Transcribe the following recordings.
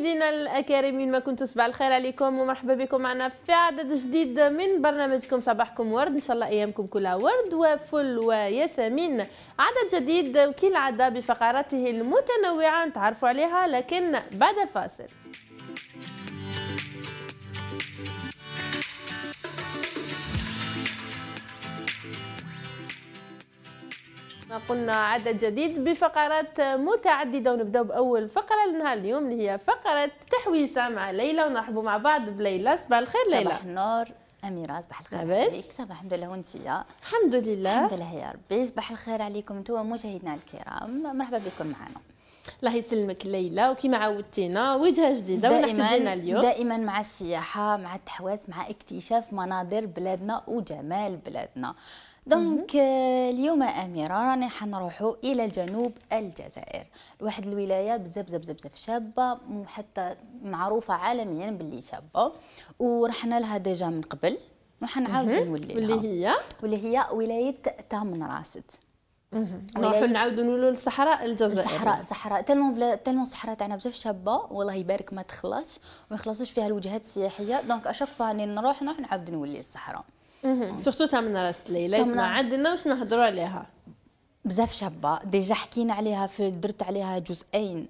مشاهدينا الاكارم ما كنتوا صباح الخير عليكم ومرحبا بكم معنا في عدد جديد من برنامجكم صباحكم ورد ان شاء الله ايامكم كلها ورد وفل وياسمين عدد جديد وكل وكالعاده بفقراته المتنوعه تعرفوا عليها لكن بعد الفاصل قلنا عدد جديد بفقرات متعددة ونبدأ بأول فقرة لنا اليوم اللي هي فقرة تحويسة مع ليلى ونرحبوا مع بعض بليلى صباح الخير ليلى صباح النور أميرة صباح الخير لاباس صباح الحمد لله وانتيا الحمد لله الحمد لله يا ربي صباح الخير عليكم انتوا مشاهدينا الكرام مرحبا بكم معنا الله يسلمك ليلى وكما عودتينا وجهه جديده ونحتاجنا اليوم دائما مع السياحه مع التحواس مع اكتشاف مناظر بلادنا وجمال بلادنا دونك آه، اليوم اميره راني حنروحوا الى الجنوب الجزائر واحد الولايه بزاف بزاف بزاف شابه وحتى معروفه عالميا باللي شابه ورحنا لها ديجا من قبل وحنعاود نولي واللي هي واللي هي ولايه تامن راسد نروحوا نعاودوا نولوا للصحراء الجزائر الصحراء صحراء تلمو بلا تلمو صحراء تاعنا بزاف شابه والله يبارك ما تخلصش وما يخلصوش فيها الوجهات السياحيه دونك اشاك راني نروح نروح نعاود نولي للصحراء سورتو من راس ليلى ما عندنا واش نهضروا عليها بزاف شابه ديجا حكينا عليها في درت عليها جزئين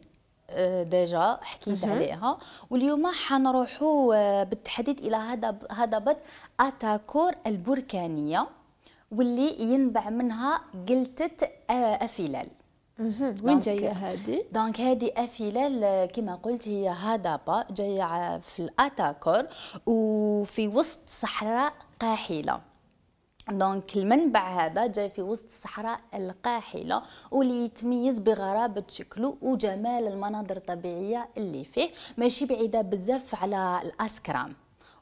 آه، ديجا حكيت عليها واليوم حنروحوا آه، بالتحديد الى هذا هضبه اتاكور البركانيه واللي ينبع منها قلتة آه، افلال وين جايه هذه؟ دونك هذه افيلال كما قلت هي هضبه جايه في الاتاكور وفي وسط صحراء قاحله دونك المنبع هذا جاي في وسط الصحراء القاحله واللي يتميز بغرابه شكله وجمال المناظر الطبيعيه اللي فيه ماشي بعيده بزاف على الاسكرام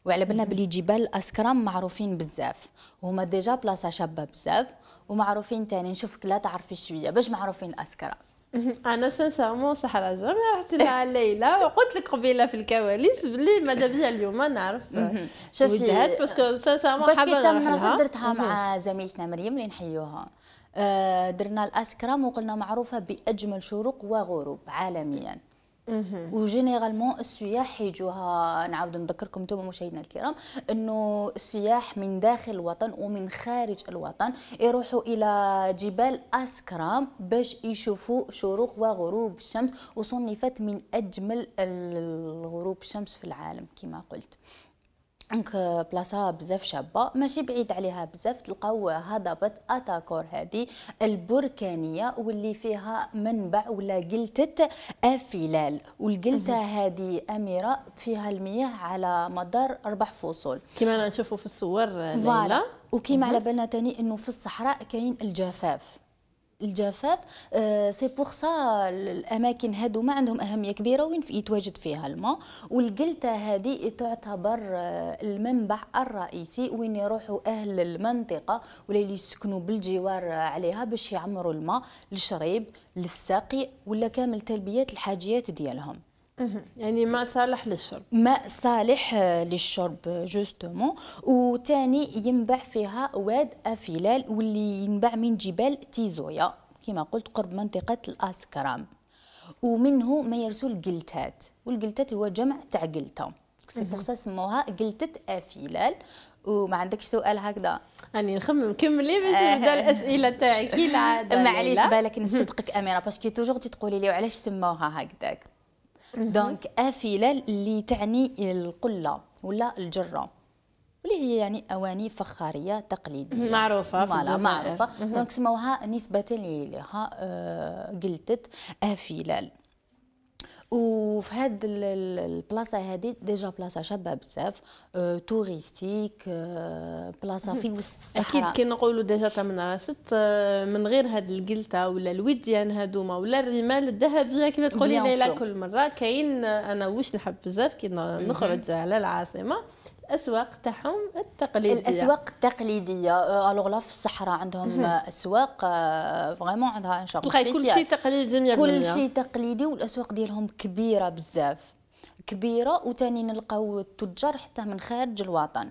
وعلى بالنا بلي جبال الاسكرام معروفين بزاف وهما ديجا بلاصه شابه بزاف ومعروفين تاني نشوفك لا تعرفي شويه باش معروفين الاسكره انا سانسامون صح على رحت لها ليلى وقلت لك قبيله في الكواليس باللي ماذا بيا اليوم نعرف شوفي وجهات باسكو سانسامون حابه نروح درتها مع زميلتنا مريم اللي نحيوها آه، درنا الاسكرام وقلنا معروفه باجمل شروق وغروب عالميا وجينيرالمون السياح يجوها نعاود نذكركم انتم مشاهدينا الكرام انه السياح من داخل الوطن ومن خارج الوطن يروحوا الى جبال اسكرام باش يشوفوا شروق وغروب الشمس وصنفت من اجمل الغروب الشمس في العالم كما قلت دونك بلاصه بزاف شابه ماشي بعيد عليها بزاف تلقاو هضبه اتاكور هذه البركانيه واللي فيها منبع ولا قلتت افلال والقلتة هذه اميره فيها المياه على مدار اربع فصول كما نشوفوا في الصور ليلى وكيما على بالنا تاني انه في الصحراء كاين الجفاف الجفاف سي بوغ سا الاماكن هادو ما عندهم اهميه كبيره وين يتواجد فيها الماء والقلته هذه تعتبر آه، المنبع الرئيسي وين يروحوا اهل المنطقه ولا اللي يسكنوا بالجوار عليها باش يعمروا الماء للشريب للسقي ولا كامل تلبيه الحاجيات ديالهم يعني ماء صالح للشرب ماء صالح آه، للشرب جوستومون وثاني ينبع فيها واد افيلال واللي ينبع من جبال تيزويا كما قلت قرب منطقه الاسكرام ومنه ما يرسو الجلتات والجلتات هو جمع تاع قلته سي بوغ سا سموها قلتت افيلال وما عندكش سؤال هكذا راني نخمم كملي باش آه. نبدا الاسئله تاعي كي العاده معليش بالك نسبقك اميره باسكو توجور تقولي لي وعلاش سموها هكذاك دونك افله اللي تعني القله ولا الجره واللي هي يعني اواني فخاريه تقليديه معروفه فوالا معروفه دونك سموها نسبه لها آه، قلتت افيلال وفي هاد البلاصه هادي ديجا بلاصه شابه بزاف أه توريستيك أه بلاصه في وسط الصحراء اكيد كي نقولوا ديجا تمن راست آه، من غير هاد القلته ولا الوديان هادوما ولا الرمال الذهبيه كما تقولي ليلى كل مره كاين انا واش نحب بزاف كي نخرج على العاصمه اسواق تاعهم التقليديه الاسواق التقليديه الوغ آه، لا في الصحراء عندهم اسواق فريمون آه، عندها انشاء الله كل شيء تقليدي كل شيء تقليدي والاسواق ديالهم كبيره بزاف كبيره وتاني نلقاو التجار حتى من خارج الوطن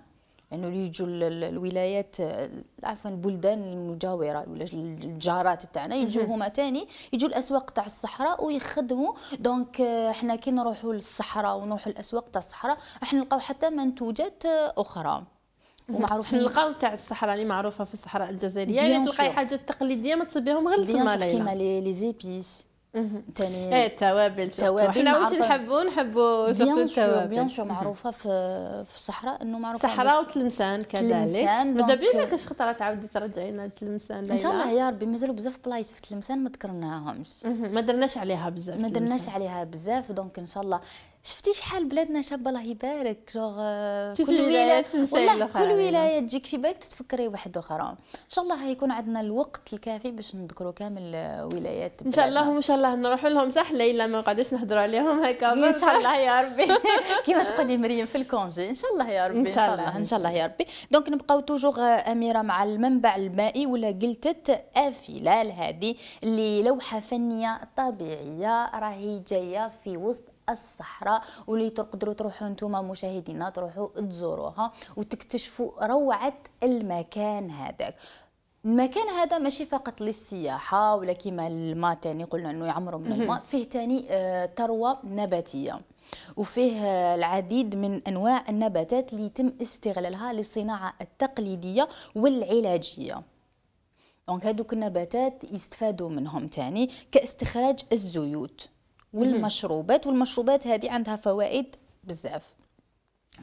انه يعني يجوا الولايات آه، عفوا البلدان المجاوره ولا الجارات تاعنا يجوا هما تاني يجوا الاسواق تاع الصحراء ويخدموا دونك احنا آه، كي نروحوا للصحراء ونروحوا الاسواق تاع الصحراء راح نلقاو حتى منتوجات آه، اخرى ومعروف نلقاو تاع الصحراء اللي معروفه في الصحراء الجزائريه يعني تلقاي حاجات تقليديه ما تصبيهم غير تما كيما لي زيبيس ايه التوابل التوابل حنا واش نحبوا نحبوا سورتو التوابل بيان شو معروفه في في الصحراء انه معروفه الصحراء وتلمسان كذلك ماذا بيا كاش خطره تعاودي ترجعينا لتلمسان ان شاء الله يا ربي مازالوا بزاف بلايص في تلمسان ما ذكرناهمش ما درناش عليها بزاف ما درناش عليها بزاف دونك ان شاء الله شفتي شحال بلادنا شابه الله يبارك جوغ آه، كل ولايه كل إيه. ولايه تجيك في بالك تتفكري واحد اخرى ان شاء الله يكون عندنا الوقت الكافي باش نذكروا كامل ولايات ان شاء الله وان شاء الله نروح لهم صح ليلى ما نقعدوش نهضروا عليهم هكا ان شاء الله يا ربي كيما تقولي مريم في الكونجي ان شاء الله يا ربي ان شاء الله ان شاء الله يا ربي دونك نبقاو توجور آه، اميره مع المنبع المائي ولا قلتت افيلال هذه اللي لوحه فنيه طبيعيه راهي جايه في وسط الصحراء واللي تقدروا تروحوا نتوما مشاهدينا تروحوا تزوروها وتكتشفوا روعه المكان هذاك المكان هذا ماشي فقط للسياحة ولا كيما الماء تاني قلنا أنه يعمروا من الماء فيه تاني آه، ثروة نباتية وفيه آه، العديد من أنواع النباتات اللي يتم استغلالها للصناعة التقليدية والعلاجية دونك هذوك النباتات يستفادوا منهم تاني كاستخراج الزيوت والمشروبات والمشروبات هذه عندها فوائد بزاف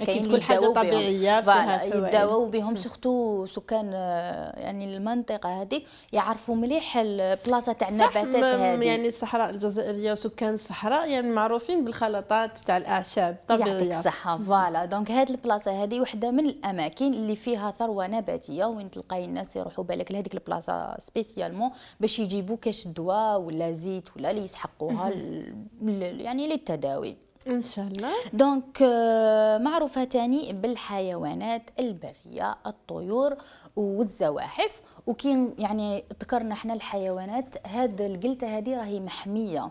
اكيد كل حاجه طبيعيه فيها يداووا بهم سختو سكان آه، يعني المنطقه هذه يعرفوا مليح البلاصه تاع النباتات هذه يعني الصحراء الجزائريه وسكان الصحراء يعني معروفين بالخلطات تاع الاعشاب طبيعيه يعطيك الصحه فوالا دونك هذه البلاصه هذه وحده من الاماكن اللي فيها ثروه نباتيه وين تلقاي الناس يروحوا بالك لهذيك البلاصه سبيسيالمون باش يجيبوا كاش دواء ولا زيت ولا اللي يسحقوها يعني للتداوي ان شاء الله دونك آه، معروفه تاني بالحيوانات البريه الطيور والزواحف وكي يعني ذكرنا احنا الحيوانات هاد القلته هذه راهي محميه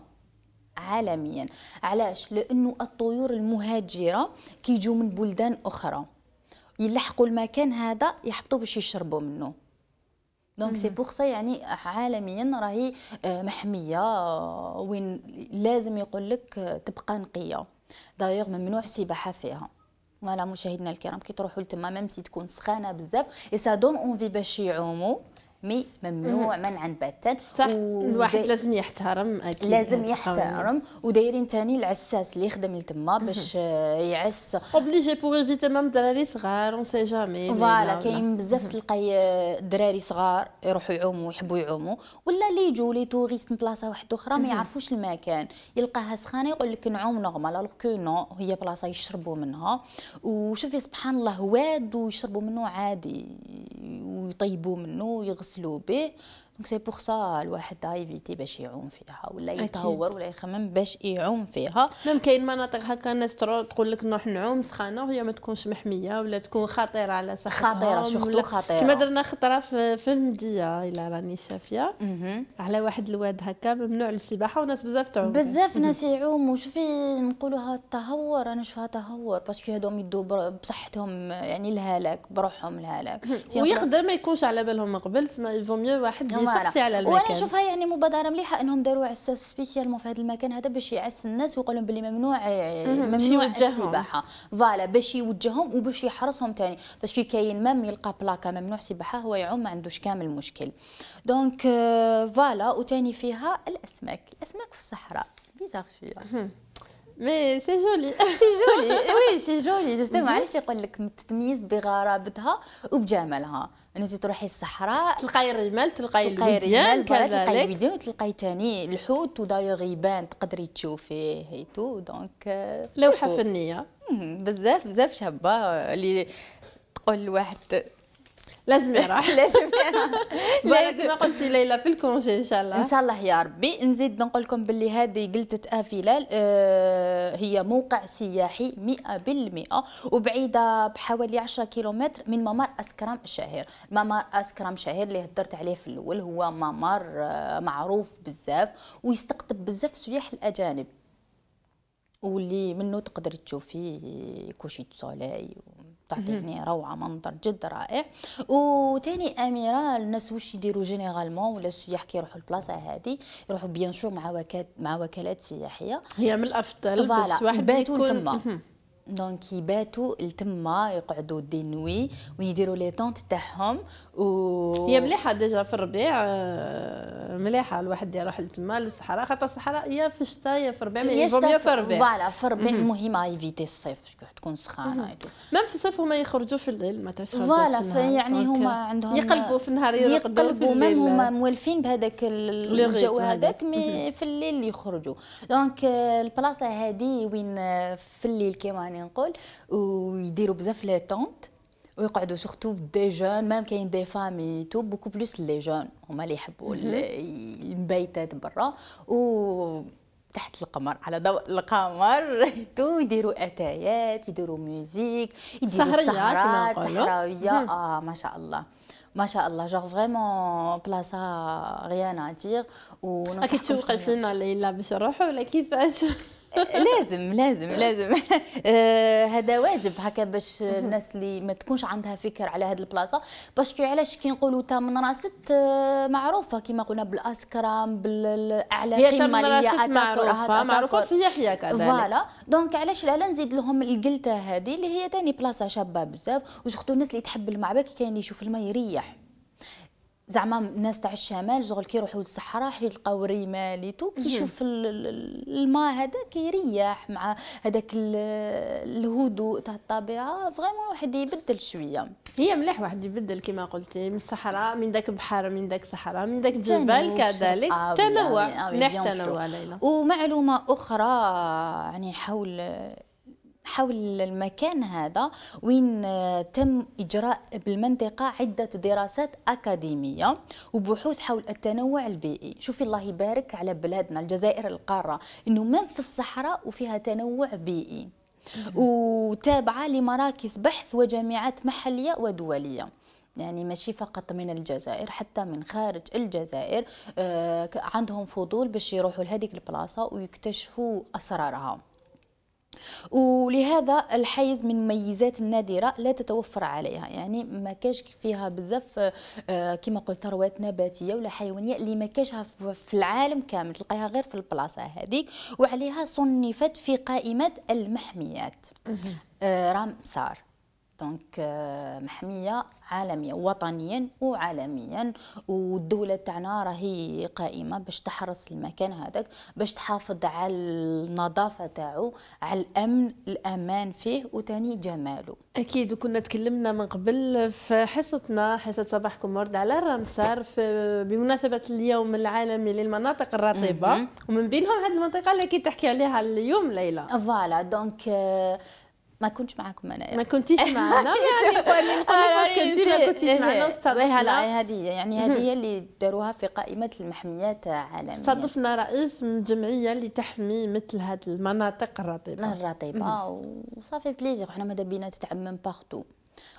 عالميا علاش لانه الطيور المهاجره كيجوا من بلدان اخرى يلحقوا المكان هذا يحبطوا باش يشربوا منه دونك سي بوغ سا يعني عالميا راهي آه، محميه آه، وين لازم يقول لك آه، تبقى نقيه دايوغ ممنوع السباحه فيها فوالا مشاهدينا الكرام كي تروحوا لتما ميم سي تكون سخانه بزاف اي سا دون اونفي باش يعوموا مي ممنوع منعا باتا صح و... الواحد دي... لازم يحترم اكيد لازم يعني يحترم ودايرين تاني العساس اللي يخدم لتما باش آه، يعس اوبليجي بوغ ايفيتي مام دراري صغار اون سي جامي فوالا كاين بزاف تلقاي دراري صغار يروحوا يعوموا يحبوا يعوموا ولا اللي يجوا لي توريست من بلاصه واحده اخرى ما يعرفوش المكان يلقاها سخانه يقول لك نعوم نورمال الوغ كو نو هي بلاصه يشربوا منها وشوفي سبحان الله واد ويشربوا منه عادي ويطيبوا منه ويغسلوا أسلوبي دونك سي بور سا الواحد ايفيتي باش يعوم فيها ولا يتهور ولا يخمم باش يعوم فيها ميم كاين مناطق هكا الناس تقول لك نروح نعوم سخانه وهي ما تكونش محميه ولا تكون خطيره على صحتهم خطيره سورتو خطيره كما درنا خطره في, المديه الى راني شافيه على واحد الواد هكا ممنوع للسباحه وناس بزاف تعوم بزاف ناس يعوموا شوفي نقولوها تهور انا نشوفها تهور باسكو هادهم يدوا بصحتهم يعني الهلاك بروحهم الهلاك ويقدر ما يكونش على بالهم قبل ما يفو ميو واحد الاماره يعني على المكان. وانا نشوفها يعني مبادره مليحه انهم داروا عساس سبيسيالمون في هذا المكان هذا باش يعس الناس ويقول لهم باللي ممنوع آه، ممنوع السباحه فوالا باش يوجههم وباش يحرصهم ثاني باش كي كاين مام يلقى بلاكا ممنوع سباحه هو يعوم ما عندوش كامل المشكل دونك آه، فوالا وثاني فيها الاسماك الاسماك في الصحراء بيزار شويه مي سي جولي سي جولي وي سي جولي جوستومون علاش يقول لك تتميز بغرابتها وبجمالها انك تروحي الصحراء تلقاي الرمال تلقاي الوديان تلقاي الوديان وتلقاي تاني الحوت ودايوغ يبان تقدري تشوفيه هي تو دونك لوحه فنيه بزاف بزاف شابه آه، اللي تقول لواحد لازم يروح لازم يروح ما قلتي ليلى في الكونجي ان شاء الله ان شاء الله يا ربي نزيد نقول لكم باللي هذه قلتت افيلال أه, آه هي موقع سياحي 100% وبعيده بحوالي 10 كيلومتر من ممر اسكرام الشهير ممر اسكرام الشهير اللي هدرت عليه في الاول هو ممر آه معروف بزاف ويستقطب بزاف السياح الاجانب واللي منه تقدر تشوفي كوشي سولاي تعطيني روعه منظر جد رائع وثاني اميره الناس واش يديروا جينيرالمون ولا السياح يروحوا البلاصه هذه يروحوا بيان مع وكالات مع وكالات سياحيه هي من الافضل فوالا واحد يكون تما دونك يباتوا لتما يقعدوا دي نوي ويديروا لي طونت تاعهم و هي مليحه ديجا في الربيع آه، مليحه الواحد يروح لتما للصحراء خاطر الصحراء يا في الشتاء يا في الربيع يا في الربيع فوالا في الربيع المهم ايفيتي الصيف باسكو تكون سخانه ميم في الصيف هما يخرجوا في الليل ما تعرفش فوالا يعني هما عندهم يقلبوا في النهار يقلبوا ميم هما موالفين بهذاك الجو هذاك مي في الليل يخرجوا دونك البلاصه هذه وين آه، في الليل كيما يعني نقول ويديروا بزاف لي طونت ويقعدوا سورتو دي جون ميم كاين دي فامي تو بوكو بلوس لي جون هما اللي يحبوا المبيتات برا و تحت القمر على ضوء القمر تو يديروا اتايات يديروا ميوزيك يديروا سهرات صحراويه اه ما شاء الله ما شاء الله جوغ فريمون بلاصه غيانا ادير ونصح اكيد تشوق فينا اللي باش روحه ولا كيفاش لازم لازم لازم آه، هذا واجب هكا باش الناس اللي ما تكونش عندها فكر على هذه البلاصه باش في علاش كي نقولوا تمن راست آه، معروفه كما قلنا بالاسكرام بالاعلى قمه اللي هي معروفه معروفه سياحيه كذلك فوالا دونك علاش لا نزيد لهم القلته هذه اللي هي ثاني بلاصه شابه بزاف وسختو الناس اللي تحب المعبك كاين يشوف الماء يريح زعما الناس تاع الشمال شغل كيروحوا للصحراء يلقاو الرمال كي كيشوف الماء هذا كيرياح مع هذاك الهدوء تاع الطبيعه فريمون واحد يبدل شويه هي مليح واحد يبدل كما قلتي من الصحراء من ذاك بحر من ذاك صحراء من ذاك الجبال كذلك آه، تنوع آه، آه، مليح تنوع ليلى ومعلومه اخرى يعني حول حول المكان هذا وين آه، تم إجراء بالمنطقة عدة دراسات أكاديمية وبحوث حول التنوع البيئي شوفي الله يبارك على بلادنا الجزائر القارة أنه من في الصحراء وفيها تنوع بيئي وتابعة لمراكز بحث وجامعات محلية ودولية يعني ماشي فقط من الجزائر حتى من خارج الجزائر آه، عندهم فضول باش يروحوا لهذيك البلاصه ويكتشفوا اسرارها ولهذا الحيز من ميزات النادره لا تتوفر عليها يعني ما كاش فيها بزاف آه، كما قلت ثروات نباتيه ولا حيوانيه اللي ما كاشها في العالم كامل تلقاها غير في البلاصه هذيك وعليها صنفت في قائمه المحميات آه، رامسار دونك محميه عالميا وطنيا وعالميا والدوله تاعنا راهي قائمه باش تحرس المكان هذاك باش تحافظ على النظافه تاعو على الامن الامان فيه وتاني جماله اكيد وكنا تكلمنا من قبل في حصتنا حصه صباحكم ورد على الرمسار بمناسبه اليوم العالمي للمناطق الرطبه ومن بينهم هذه المنطقه اللي كي تحكي عليها اليوم ليلى فوالا دونك ما كنتش معاكم انا ما كنتيش معنا يعني قال لي كنتي ما كنتيش معنا استضفنا لا هذه يعني هذه هي اللي داروها في قائمه المحميات عالميا استضفنا رئيس من جمعيه اللي تحمي مثل هذه المناطق الرطبه الرطبه وصافي بليزير حنا ماذا بينا تتعمم باغتو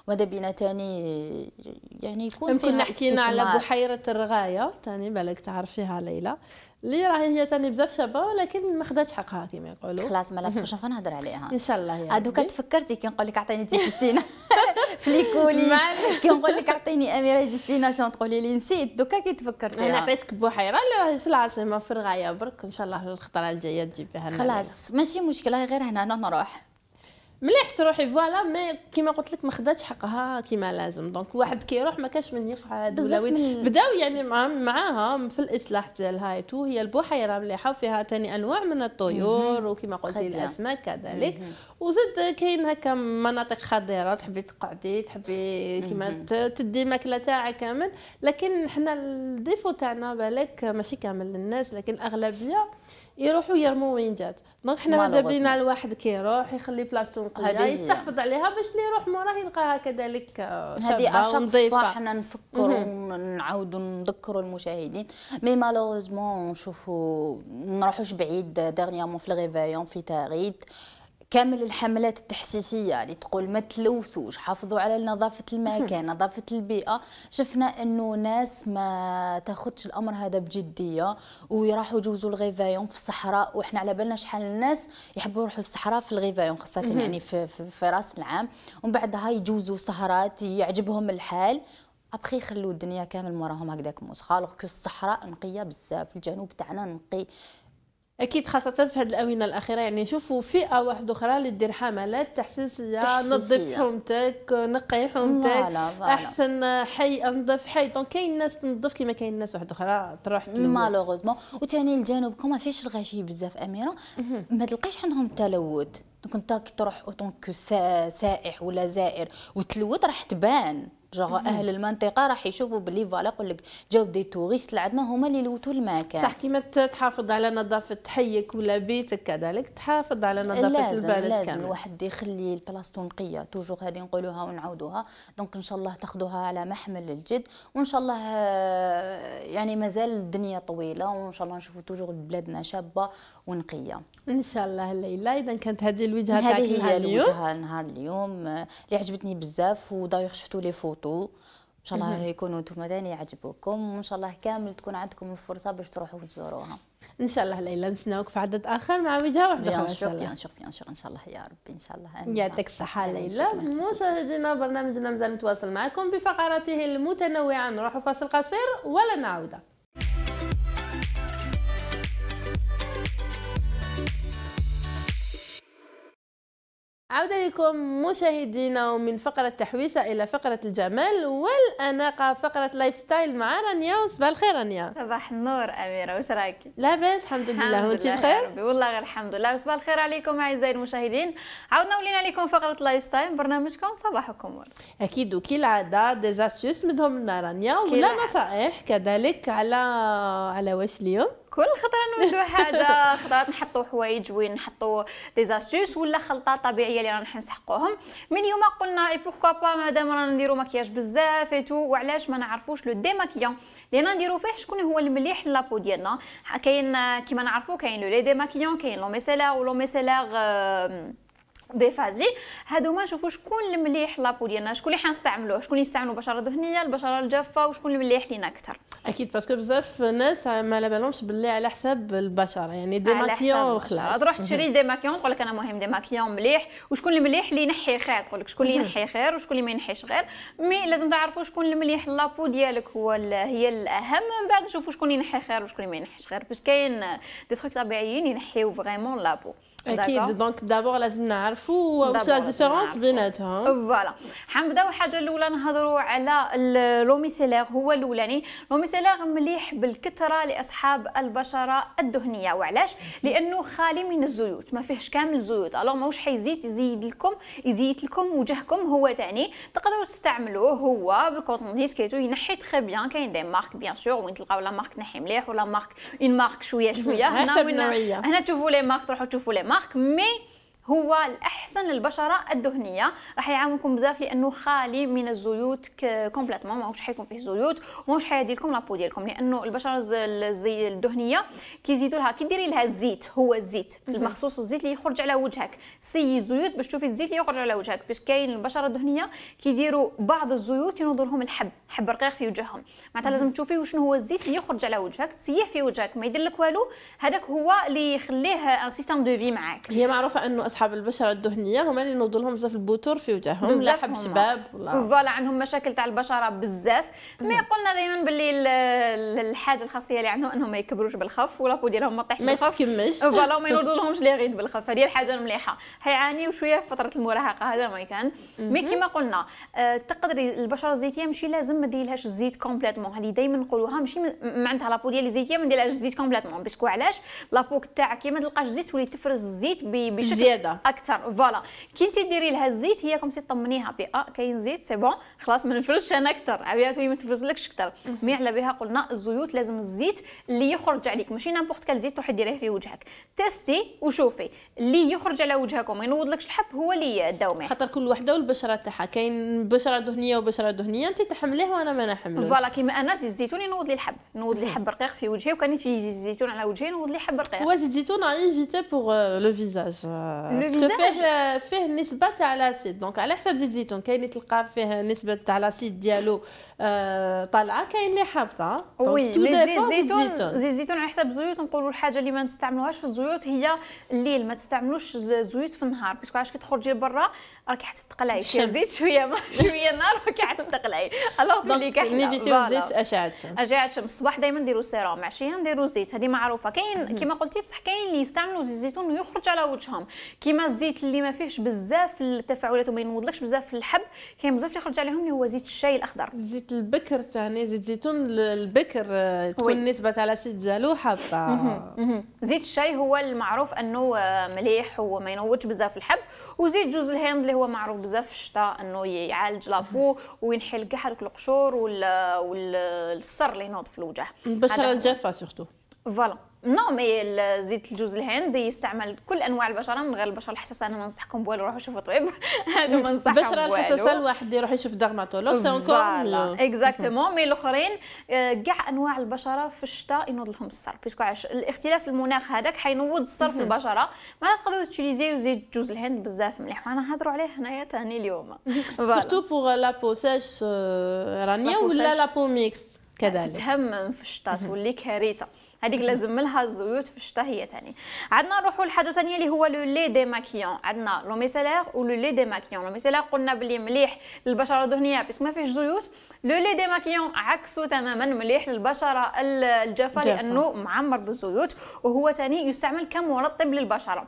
وهذا بينا تاني يعني يكون يمكن حكينا على بحيره الرغايه تاني بالك تعرفيها ليلى اللي راهي هي تاني بزاف شابه ولكن ما خداتش حقها كما يقولوا خلاص ما باش نهضر عليها ان شاء الله يعني دوكا تفكرتي كي نقول لك اعطيني ديستينا في لي كولي كي نقول لك اعطيني اميره ديستيناسيون تقولي لي نسيت دوكا كي تفكرتي انا عطيتك بحيره اللي راهي في العاصمه في الغايه برك ان شاء الله الخطره الجايه تجيب بها خلاص ماشي مشكله غير هنا نروح مليح تروحي فوالا مي كيما قلت لك ما خداتش حقها كيما لازم دونك واحد كيروح ما كاش من يقعد الاولويات بداو يعني معاها في الاصلاح تاعها تو هي البحيره مليحه وفيها ثاني انواع من الطيور وكيما قلتي الاسماك كذلك وزد كاين هكا مناطق خضيره تحبي تقعدي تحبي كيما تدي ماكله تاعك كامل لكن حنا الديفو تاعنا بالك ماشي كامل للناس لكن الاغلبيه يروحوا يرموا وين جات دونك حنا ماذا بينا الواحد كيروح يخلي بلاصتو نقيه يستحفظ عليها باش اللي يروح موراه يلقاها كذلك هذه ونظيفه صح حنا نفكروا ونعاودوا نذكروا المشاهدين مي مالوغوزمون نشوفوا نروحوش بعيد ديرنيامون في الغيفايون في تاريخ كامل الحملات التحسيسيه اللي تقول ما تلوثوش حافظوا على نظافه المكان نظافه البيئه شفنا انه ناس ما تاخدش الامر هذا بجديه ويروحوا يجوزوا الغيفايون في الصحراء وإحنا على بالنا شحال الناس يحبوا يروحوا الصحراء في الغيفايون خاصه يعني في, في, في راس العام ومن بعدها يجوزوا سهرات يعجبهم الحال ابخي خلوا الدنيا كامل وراهم هكذاك موسخه كو الصحراء نقيه بزاف الجنوب تاعنا نقي اكيد خاصه في هذه الاونه الاخيره يعني شوفوا فئه واحده اخرى اللي دير حملات تحسيسيه, نظف حومتك نقي حومتك احسن حي انظف حي دونك كاين ناس تنظف كما كاين ناس واحده اخرى تروح مالوغوزمون وثاني الجنوب كون ما فيهش الغاشي بزاف اميره ما تلقيش عندهم التلوث دونك انت كي تروح اونطونك سائح ولا زائر وتلوث راح تبان جوغ اهل المنطقه راح يشوفوا باللي فوالا نقول لك جاو دي توريست لعندنا هما اللي لوتوا المكان صح كيما تحافظ على نظافه حيك ولا بيتك كذلك تحافظ على نظافه البلد البلد لازم كامل. الواحد يخلي البلاصتو نقيه توجور هذه نقولوها ونعاودوها دونك ان شاء الله تاخذوها على محمل الجد وان شاء الله آه، يعني مازال الدنيا طويله وان شاء الله نشوفوا توجور بلادنا شابه ونقيه ان شاء الله ليلى اذا كانت هذه الوجهه تاعك هذه هي الوجهه نهار اليوم آه، اللي عجبتني بزاف ودايوغ شفتوا لي فوتو تهبطوا ان شاء الله يكونوا انتم ثاني يعجبوكم وان شاء الله كامل تكون عندكم الفرصه باش تروحوا وتزوروها ان شاء الله ليلى نسناوك في عدد اخر مع وجهه واحده اخرى ان شاء الله بيان شوف بيان شوف ان شاء الله يا ربي ان شاء الله يعطيك الصحه ليلى مشاهدينا برنامجنا مازال متواصل معكم بفقراته المتنوعه نروحوا فاصل قصير ولا نعوده عودة لكم مشاهدينا ومن فقرة تحويسة إلى فقرة الجمال والأناقة فقرة لايف ستايل مع رانيا وصباح الخير رانيا صباح النور أميرة واش لا لاباس الحمد لله وأنت بخير والله غير الحمد لله وصباح الخير عليكم أعزائي المشاهدين عاودنا ولينا لكم فقرة لايف ستايل برنامجكم صباحكم ور. أكيد وكالعادة عادة زاسيوس مدهم لنا رانيا ولا نصائح كذلك على على واش اليوم كل خطره نولدو حاجه خطرات نحطو حوايج وين نحطو دي زاستوس ولا خلطه طبيعيه اللي رانا نسحقوهم من يوم قلنا اي بوركوا با مادام رانا نديرو مكياج بزاف ايتو وعلاش ما نعرفوش لو ديماكيون رانا نديرو فيه شكون هو المليح لابو ديالنا كاين كيما نعرفو كاين لو لي ديماكيون كاين لو ميسيلار ولو ميسيلار بيفازي هادو ما نشوفوا شكون المليح لابو ديالنا شكون اللي حنستعملوه شكون اللي يستعملوا بشره دهنيه البشره الجافه وشكون المليح لينا اكثر اكيد باسكو بزاف الناس ما على بالهمش باللي على حساب البشره يعني دي ماكيون وخلاص تروح تشري دي ماكيون تقول لك انا مهم دي ماكيون مليح وشكون المليح اللي ينحي خير تقول لك شكون اللي ينحي خير وشكون اللي ما ينحيش غير مي لازم تعرفوا شكون المليح لابو ديالك هو هي الاهم من بعد نشوفوا شكون ينحي خير وشكون اللي ما ينحيش غير باش كاين دي تروك طبيعيين ينحيو فريمون لابو اكيد دونك دابور لازم نعرفوا واش لا ديفيرونس بيناتهم فوالا حنبداو الحاجه الاولى نهضروا على لوميسيلير هو الاولاني لوميسيلير مليح بالكثره لاصحاب البشره الدهنيه وعلاش لانه خالي من الزيوت ما فيهش كامل زيوت الوغ ماهوش حيزيد يزيد لكم يزيد لكم وجهكم هو ثاني تقدروا تستعملوه هو بالكوطون ديسكيتو ينحي تخي بيان كاين دي مارك بيان سور وين تلقاو لا مارك تنحي مليح ولا مارك اون مارك شويه شويه هنا هنا تشوفوا لي مارك تروحوا تشوفوا لي مارك marque, mais هو الاحسن للبشره الدهنيه راح يعاونكم بزاف لانه خالي من الزيوت كومبليتوم ماهوش حيكون فيه زيوت وماهوش حيهدي لكم لابو ديالكم لانه البشره الزي الدهنيه كيزيدوا لها كديري لها الزيت هو الزيت المخصوص الزيت اللي يخرج على وجهك سي الزيوت باش تشوفي الزيت اللي يخرج على وجهك باش كاين البشره الدهنيه كيديروا بعض الزيوت ينوضوا لهم الحب حب رقيق في وجههم معناتها لازم تشوفي وشنو هو الزيت اللي يخرج على وجهك تسيح في وجهك ما يدير لك والو هذاك هو اللي يخليه ان سيستم دو في معاك هي معروفه انه اصحاب البشره الدهنيه هما اللي نوضوا لهم بزاف البوتور في وجههم لا حب شباب فوالا عندهم مشاكل تاع البشره بزاف مي قلنا دائما باللي الحاجه الخاصيه اللي عندهم انهم ما يكبروش بالخف ولا بو ديالهم ما طيحش بالخف ما تكمش فوالا وما ينوضوا لهمش لي غيد بالخف هذه الحاجه المليحه حيعانيوا شويه في فتره المراهقه هذا ما كان مي كيما قلنا آه، تقدري البشره الزيتيه ماشي لازم ما ديرلهاش الزيت كومبليتمون هذه دائما نقولوها ماشي معناتها لابو ديال الزيتيه ما ديرلهاش الزيت كومبليتمون باسكو علاش لابو تاعك كيما تلقاش زيت تولي تفرز الزيت بشكل البيضه اكثر فوالا كي انت ديري لها الزيت هي كنتي تطمنيها بي اه كاين زيت سي بون خلاص ما نفرزش انا اكثر عبيات ما تفرزلكش اكثر مي على بها قلنا الزيوت لازم الزيت اللي يخرج عليك ماشي نامبورت كال زيت تروحي ديريه في وجهك تيستي وشوفي اللي يخرج على وجهك وما ينوضلكش الحب هو اللي داومي خاطر كل وحده والبشره تاعها كاين بشره دهنيه وبشره دهنيه انت تحمليه وانا ما نحملوش فوالا كيما انا زيت الزيتون ينوض لي الحب نوض لي حب رقيق في وجهي وكان في زيت الزيتون على وجهي نوض لي حب رقيق هو زيت الزيتون اي بوغ لو فيزاج فيه فيه نسبه تاع لاسيد دونك على حسب زيت الزيتون كاين اللي تلقى فيه نسبه تاع لاسيد ديالو طالعه كاين اللي حابطه وي زيت الزيتون زيت الزيتون على حسب الزيوت نقولوا الحاجه اللي ما نستعملوهاش في الزيوت هي الليل ما تستعملوش زيوت في النهار باسكو علاش كي تخرجي برا راك حتى تقلعي زيت شويه ما شويه نار راك حتى تقلعي الوغ تولي كحله نيفيتيو الزيت اشعه الشمس اشعه الشمس الصباح دائما نديرو سيروم عشيه نديروا زيت هذه معروفه كاين كما قلتي بصح كاين اللي يستعملوا زيت الزيتون ويخرج على وجههم كيما الزيت اللي ما فيهش بزاف التفاعلات وما ينوضلكش بزاف الحب كاين بزاف اللي يخرج عليهم اللي هو زيت الشاي الاخضر زيت البكر ثاني زيت زيتون البكر آه، تكون النسبه تاع الاسيد زالو حبه زيت الشاي هو المعروف انه آه، مليح وما ينوضش بزاف الحب وزيت جوز الهند اللي هو معروف بزاف في الشتاء انه يعالج لابو وينحي كاع هذوك القشور والسر اللي ينوض في الوجه البشره الجافه سورتو فوالا نو مي زيت الجوز الهندي يستعمل كل انواع البشره من غير البشره الحساسه انا ما ننصحكم بوالو روحوا شوفوا طبيب هذا ما ننصحكم البشره الحساسه الواحد يروح يشوف درماتولوج سي انكور اكزاكتومون مي الاخرين آه، كاع انواع البشره في الشتاء ينوض لهم الصرف بيسكو الاختلاف المناخ هذاك حينوض الصرف في البشره معناتها تقدروا تيليزيو زيت جوز الهند بزاف مليح وانا نهضروا عليه هنايا ثاني اليوم سورتو بوغ لا بو ساش رانيا ولا لا بو ميكس كذلك تتهمم في الشتاء تولي كارثه هذيك لازم لها الزيوت في الشتاء هي ثاني عندنا نروحوا لحاجه ثانيه اللي هو لو لي دي ماكيون عندنا لو ميسيلير ولو لي دي ماكيون لو ميسيلير قلنا بلي مليح للبشره الدهنيه بس ما فيهش زيوت لو لي دي ماكيون عكسه تماما مليح للبشره الجافه لانه معمر بالزيوت وهو ثاني يستعمل كمرطب للبشره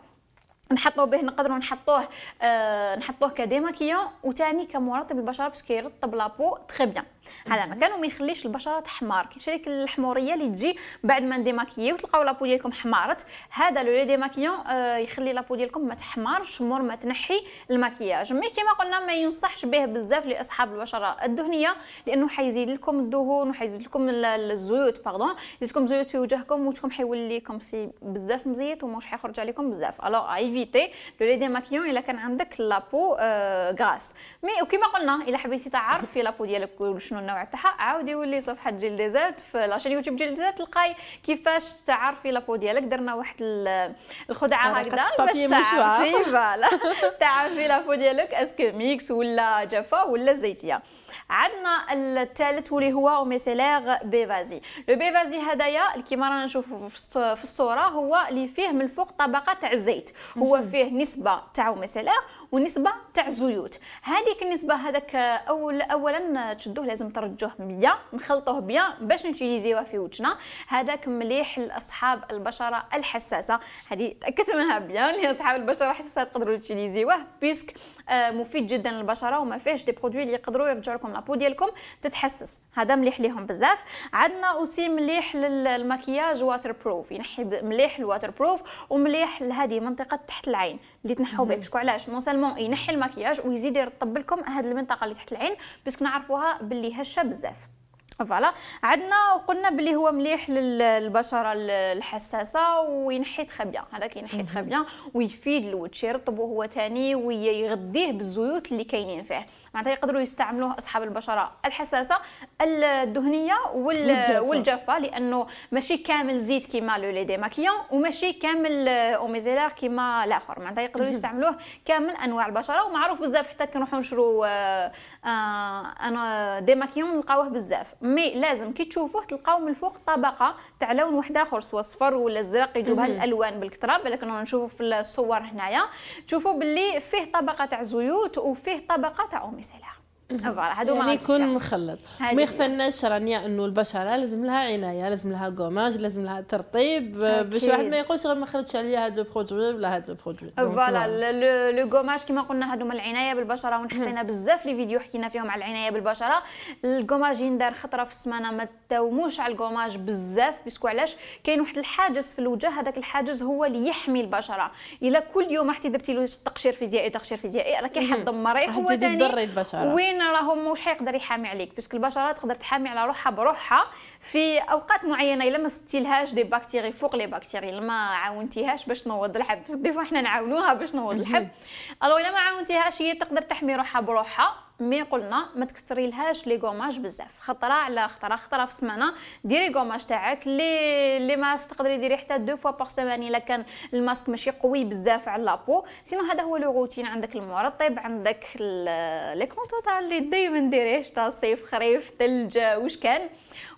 نحطوه به نقدروا نحطوه آه نحطوه كديماكيون وثاني كمرطب البشره باش كيرطب لابو تري بيان هذا ما كانوا ما يخليش البشره تحمر كي ديك الحموريه اللي تجي بعد ما نديماكيي وتلقاو لابو ديالكم حمارت هذا لو ديماكيون آه، يخلي لابو ديالكم ما تحمرش مور ما تنحي المكياج مي كيما قلنا ما ينصحش به بزاف لاصحاب البشره الدهنيه لانه حيزيد لكم الدهون وحيزيد لكم الزيوت باردون يزيد لكم زيوت في وجهكم وجهكم حيولي لكم سي بزاف مزيت وموش حيخرج عليكم بزاف الو ايفيتي لو ديماكيون الا كان عندك لابو آه، غاس مي وكيما قلنا الا حبيتي تعرفي لابو ديالك شنو شنو النوع تاعها عاودي ولي صفحه ديال ديزات في لاشين يوتيوب ديال ديزات تلقاي كيفاش تعرفي لابو ديالك درنا واحد الخدعه هكذا باش تعرفي فوالا تعرفي لابو ديالك اسكو ميكس ولا جافا ولا زيتيه عندنا الثالث واللي هو اوميسيلير بيفازي لو بيفازي هدايا كيما رانا نشوفوا في الصوره هو اللي فيه من الفوق طبقه تاع الزيت هو فيه نسبه تاع اوميسيلير ونسبه تاع الزيوت هذيك النسبه هذاك اول اولا تشدوه لازم نترجوه بيا نخلطوه بيا باش نتيليزيوه في وجهنا هذاك مليح لاصحاب البشره الحساسه هذه تاكدت منها بيان لاصحاب البشره الحساسه تقدروا تيليزيوه بيسك آه، مفيد جدا للبشره وما فيهش دي برودوي اللي يقدروا يرجعوا لكم لابو ديالكم تتحسس هذا مليح ليهم بزاف عندنا اوسي مليح للمكياج واتر بروف ينحي مليح الواتر بروف ومليح لهذه منطقه تحت العين اللي تنحوا به باسكو علاش نو سالمون ينحي المكياج ويزيد يرطب لكم هذه المنطقه اللي تحت العين باسكو نعرفوها باللي هشه بزاف فوالا عندنا قلنا بلي هو مليح للبشره الحساسه وينحي تخي بيان هذا كينحي تخي بيان ويفيد الوجه يرطبو هو ثاني ويغذيه بالزيوت اللي كاينين فيه معناتها يقدروا يستعملوه اصحاب البشره الحساسه الدهنيه والجافة. والجافه لانه ماشي كامل زيت كيما لو لي دي ماكيون وماشي كامل آه، اوميزيلار كيما الاخر معناتها يقدروا يستعملوه كامل انواع البشره ومعروف بزاف حتى نروحوا نشرو آه، آه، انا دي ماكيون نلقاوه بزاف مي لازم كي تشوفوه تلقاو من الفوق طبقه تاع لون واحد اخر سواء صفر ولا ازرق يجيبها الالوان بالكثره بالك نشوفوا في الصور هنايا تشوفوا باللي فيه طبقه تاع زيوت وفيه طبقه تاع اوميزيلار C'est là. فوالا هادو يعني يكون مخلط ما يخفناش رانيا انه البشره لازم لها عنايه لازم لها قماج لازم لها ترطيب آه، باش واحد ما يقولش غير ما خلطش عليا هاد لو برودوي ولا هاد لو برودوي أه، فوالا لو كوماج كما قلنا هادو من العنايه بالبشره ونحطينا بزاف لي فيديو حكينا فيهم على العنايه بالبشره القماج يندار خطره في السمانه ما تداوموش على القماج بزاف بيسكو علاش كاين واحد الحاجز في الوجه هذاك الحاجز هو اللي يحمي البشره الا كل يوم رحتي درتي له تقشير فيزيائي تقشير فيزيائي راه كيحطم هو ثاني وين ولكن راه مش حيقدر يحامي عليك باسكو البشره تقدر تحامي على روحها بروحها في اوقات معينه الا ما سقتيلهاش دي باكتيري فوق لي باكتيري ما عاونتيهاش باش تنوض الحب دي فوا حنا نعاونوها باش تنوض الحب الو الا ما عاونتيهاش هي تقدر تحمي روحها بروحها مي قلنا ما تكسري لهاش لي غوماج بزاف خطره على خطره خطره في السمانه ديري غوماج تاعك لي لي ماسك تقدري ديري حتى دو فوا بار سيمان الا كان الماسك ماشي قوي بزاف على لابو سينو هذا هو لو روتين عندك المرطب عندك لي كونتو تاع اللي دايما ديريه شتا صيف خريف ثلج واش كان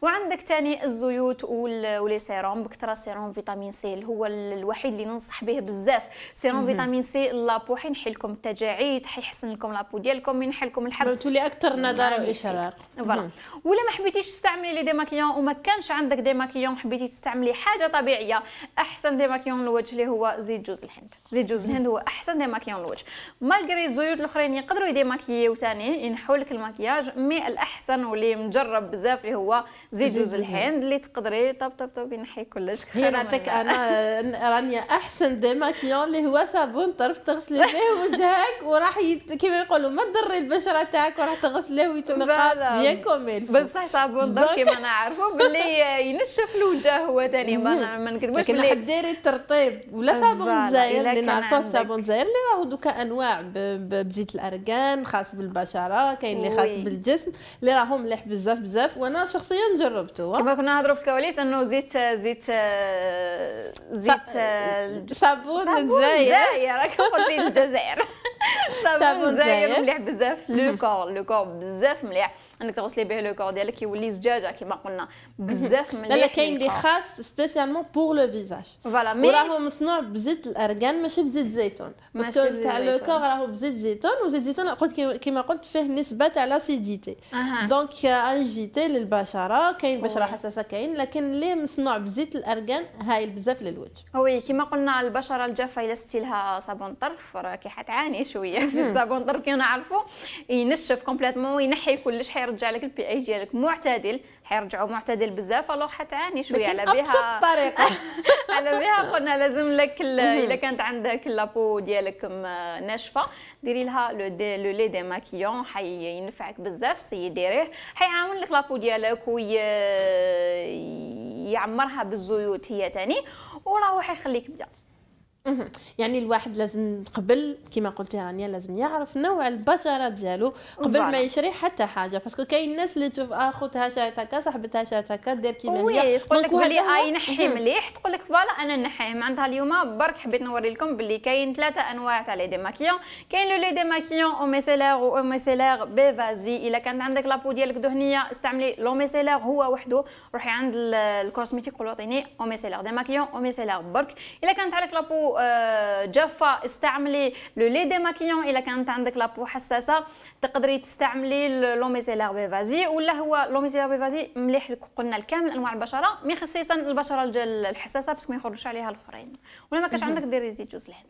وعندك تاني الزيوت ولي سيروم بكثره سيروم فيتامين سي اللي هو الوحيد اللي ننصح به بزاف سيروم فيتامين سي لابو حينحي لكم التجاعيد حيحسن لكم لابو ديالكم ينحي لكم الحب تولي اكثر نضاره واشراق فوالا ولا ما حبيتيش تستعملي لي ديماكيون وما كانش عندك ديماكيون حبيتي تستعملي حاجه طبيعيه احسن ديماكيون للوجه اللي هو زيت جوز الهند زيت جوز الهند هو احسن ديماكيون للوجه مالغري الزيوت الاخرين يقدروا يديماكيو تاني ينحوا لك المكياج مي الاحسن واللي مجرب بزاف اللي هو زيت جوز الهند اللي تقدري طب طب طب ينحي كلش خير نعطيك انا رانيا احسن ديماكيون اللي هو صابون طرف تغسلي به وجهك وراح يت... كما يقولوا ما تضري البشره تاعك وراح تغسليه ويتنقى بيان كوميل بصح صابون ضر كيما نعرفوا باللي ينشف الوجه هو ثاني ما نكذبوش لكن حد دايري الترطيب ولا صابون زاير اللي نعرفوه بصابون زاير اللي راهو دوكا انواع بزيت الاركان خاص بالبشره كاين اللي خاص بالجسم اللي راهو مليح بزاف بزاف وانا شخصيا شخصيا جربته كما كنا نهضروا في الكواليس انه زيت زيت زيت صابون الجزائر راك زيت الجزائر صابون الجزائر مليح بزاف لو كور لو كور بزاف مليح انك تغسلي به لو كور ديالك يولي زجاجه كما قلنا بزاف من لا لا كاين اللي خاص سبيسيالمون بور لو فيزاج فوالا مي راهو مصنوع بزيت الارغان ماشي بزيت زيتون باسكو تاع لو كور راهو بزيت زيتون وزيت زيتون قلت كما قلت فيه نسبه تاع لاسيديتي دونك انفيتي للبشره كاين بشره حساسه كاين لكن اللي مصنوع بزيت الارغان هايل بزاف للوجه وي كما قلنا البشره الجافه الا شتي لها صابون طرف راكي حتعاني شويه في الصابون طرف كي نعرفوا ينشف كومبليتوم وينحي كلش حير حيرجع لك البي اي ديالك معتدل حيرجعوا معتدل بزاف الوغ حتعاني شويه على بها ابسط طريقه على بها قلنا لازم لك الا كانت عندك لابو ديالك ناشفه ديري لها لو دي لو لي دي ماكيون حينفعك بزاف سي ديريه حيعاون لك لابو ديالك وي يعمرها بالزيوت هي تاني وراهو حيخليك بدا يعني الواحد لازم قبل كما قلتي رانيا لازم يعرف نوع البشره ديالو قبل ما يشري حتى حاجه باسكو كاين الناس اللي تشوف اختها آه، شريت هكا صاحبتها شريت هكا دير كيما هي تقول لك بلي اي آه، نحي مليح تقول لك فوالا انا نحيه معناتها اليوم برك حبيت نوري لكم بلي كاين ثلاثه انواع تاع لي ديماكيون كاين لو لي ديماكيون او ميسيلير او ميسيلير فازي الا كانت عندك لابو ديالك دهنيه استعملي لو ميسيلير هو وحده روحي عند الكوزميتيك قولوا عطيني او ميسيلير ديماكيون او ميسيلير برك الا كانت عليك لابو آه، جافه استعملي لو لي ديماكيون الا كانت عندك لابو حساسه تقدري تستعملي لوميسيلار بيفازي ولا هو لوميسيلار بيفازي مليح لك قلنا لكامل انواع البشره مي خصيصا البشره الحساسه باسكو ما يخرجوش عليها الاخرين ولا ما كاش عندك ديري زيت جوز الهند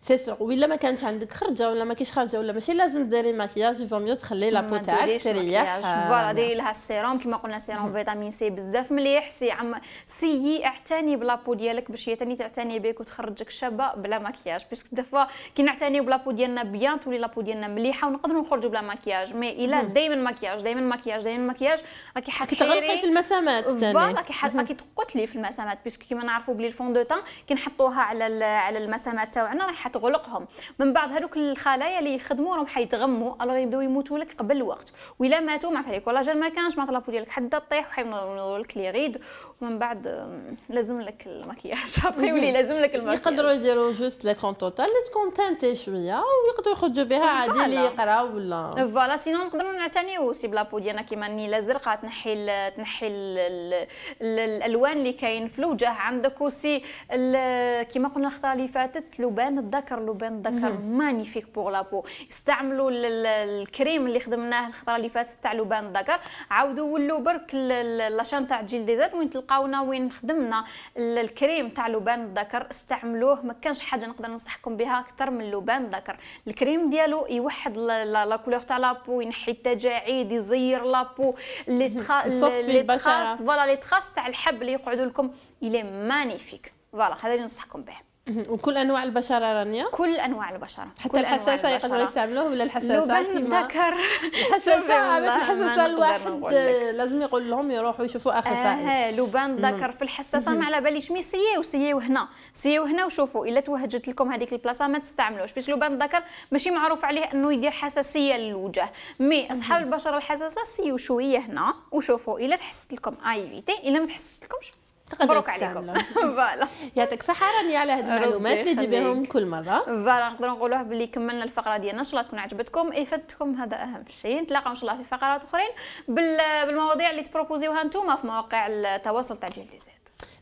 سي سور ولا ما كانش عندك خرجه ولا ما كاينش خرجه ولا ماشي لازم ديري ماكياج فو ميو تخلي بو تاعك تريح فوالا ديري لها السيروم كما قلنا سيروم فيتامين سي بزاف مليح سي عم سي اعتني بلابو ديالك باش هي ثاني تعتني بك وتخرجك شابه بلا ماكياج باسكو دفا كي نعتنيو بلابو ديالنا بيان تولي لابو ديالنا مليحه ونقدروا نخرجوا بلا ماكياج مي الا دائما ماكياج دائما ماكياج دائما ماكياج راكي تغلقي في المسامات ثاني راكي mm-hmm. راكي تقتلي في المسامات باسكو كيما نعرفوا بلي الفون دو تان كي نحطوها على على المسامات تاعنا راح حتغلقهم من بعد هذوك الخلايا اللي يخدموا راهم حيتغموا الوغ يبداو يموتوا لك قبل الوقت ولا ماتوا معناتها الكولاجين ما كانش معناتها لابولي ديالك حدا طيح وحيمنوا لك لي ريد من بعد لازم لك المكياج ولي لازم لك المكياج يقدروا يديروا جوست لي توتال اللي تكون تانتي شويه ويقدروا يخرجوا بها عادي اللي يقراو ولا فوالا سينو نقدروا نعتنيو سي بلا بو ديالنا كيما النيله الزرقاء تنحي تنحي الالوان اللي كاين في الوجه عندك وسي كيما قلنا الخطره اللي فاتت لبان الذكر لبان الذكر مانيفيك بوغ لا بو استعملوا الكريم اللي خدمناه الخطره اللي فاتت تاع لبان الذكر عاودوا ولوا برك لاشان تاع جيل جلديزات وين تلقى لقاونا وين خدمنا الكريم تاع لبان الذكر استعملوه ما كانش حاجه نقدر ننصحكم بها اكثر من لبان الذكر الكريم ديالو يوحد لا كولور تاع لابو ينحي التجاعيد يزير لابو لي لي تراس فوالا لي تراس تاع الحب اللي يقعدوا لكم الي مانيفيك فوالا هذا اللي ننصحكم به وكل انواع البشره رانيا كل انواع البشره حتى الحساسه يقدروا يستعملوه ولا الحساسه كيما الحساسه الحساسه الواحد لازم يقول لهم يروحوا يشوفوا اخصائي اه لبان آه، ذكر في الحساسه ما على باليش مي سيي وسيي هنا سيي هنا وشوفوا الا توهجت لكم هذيك البلاصه ما تستعملوش باش لبان ذكر ماشي معروف عليه انه يدير حساسيه للوجه مي اصحاب البشره الحساسه سيو شويه هنا وشوفوا الا تحست لكم اي آه، فيتي الا ما تحسست لكمش تقدر تستعملوا فوالا يعطيك الصحة راني على هاد المعلومات اللي جبناهم كل مرة فوالا نقدروا نقولوها باللي كملنا الفقرة ديالنا ان شاء الله تكون عجبتكم افادتكم إيه، هذا اهم شيء نتلاقاو ان شاء الله في فقرات اخرين بالمواضيع اللي تبروبوزيوها نتوما في مواقع التواصل تاع جيل دي زيد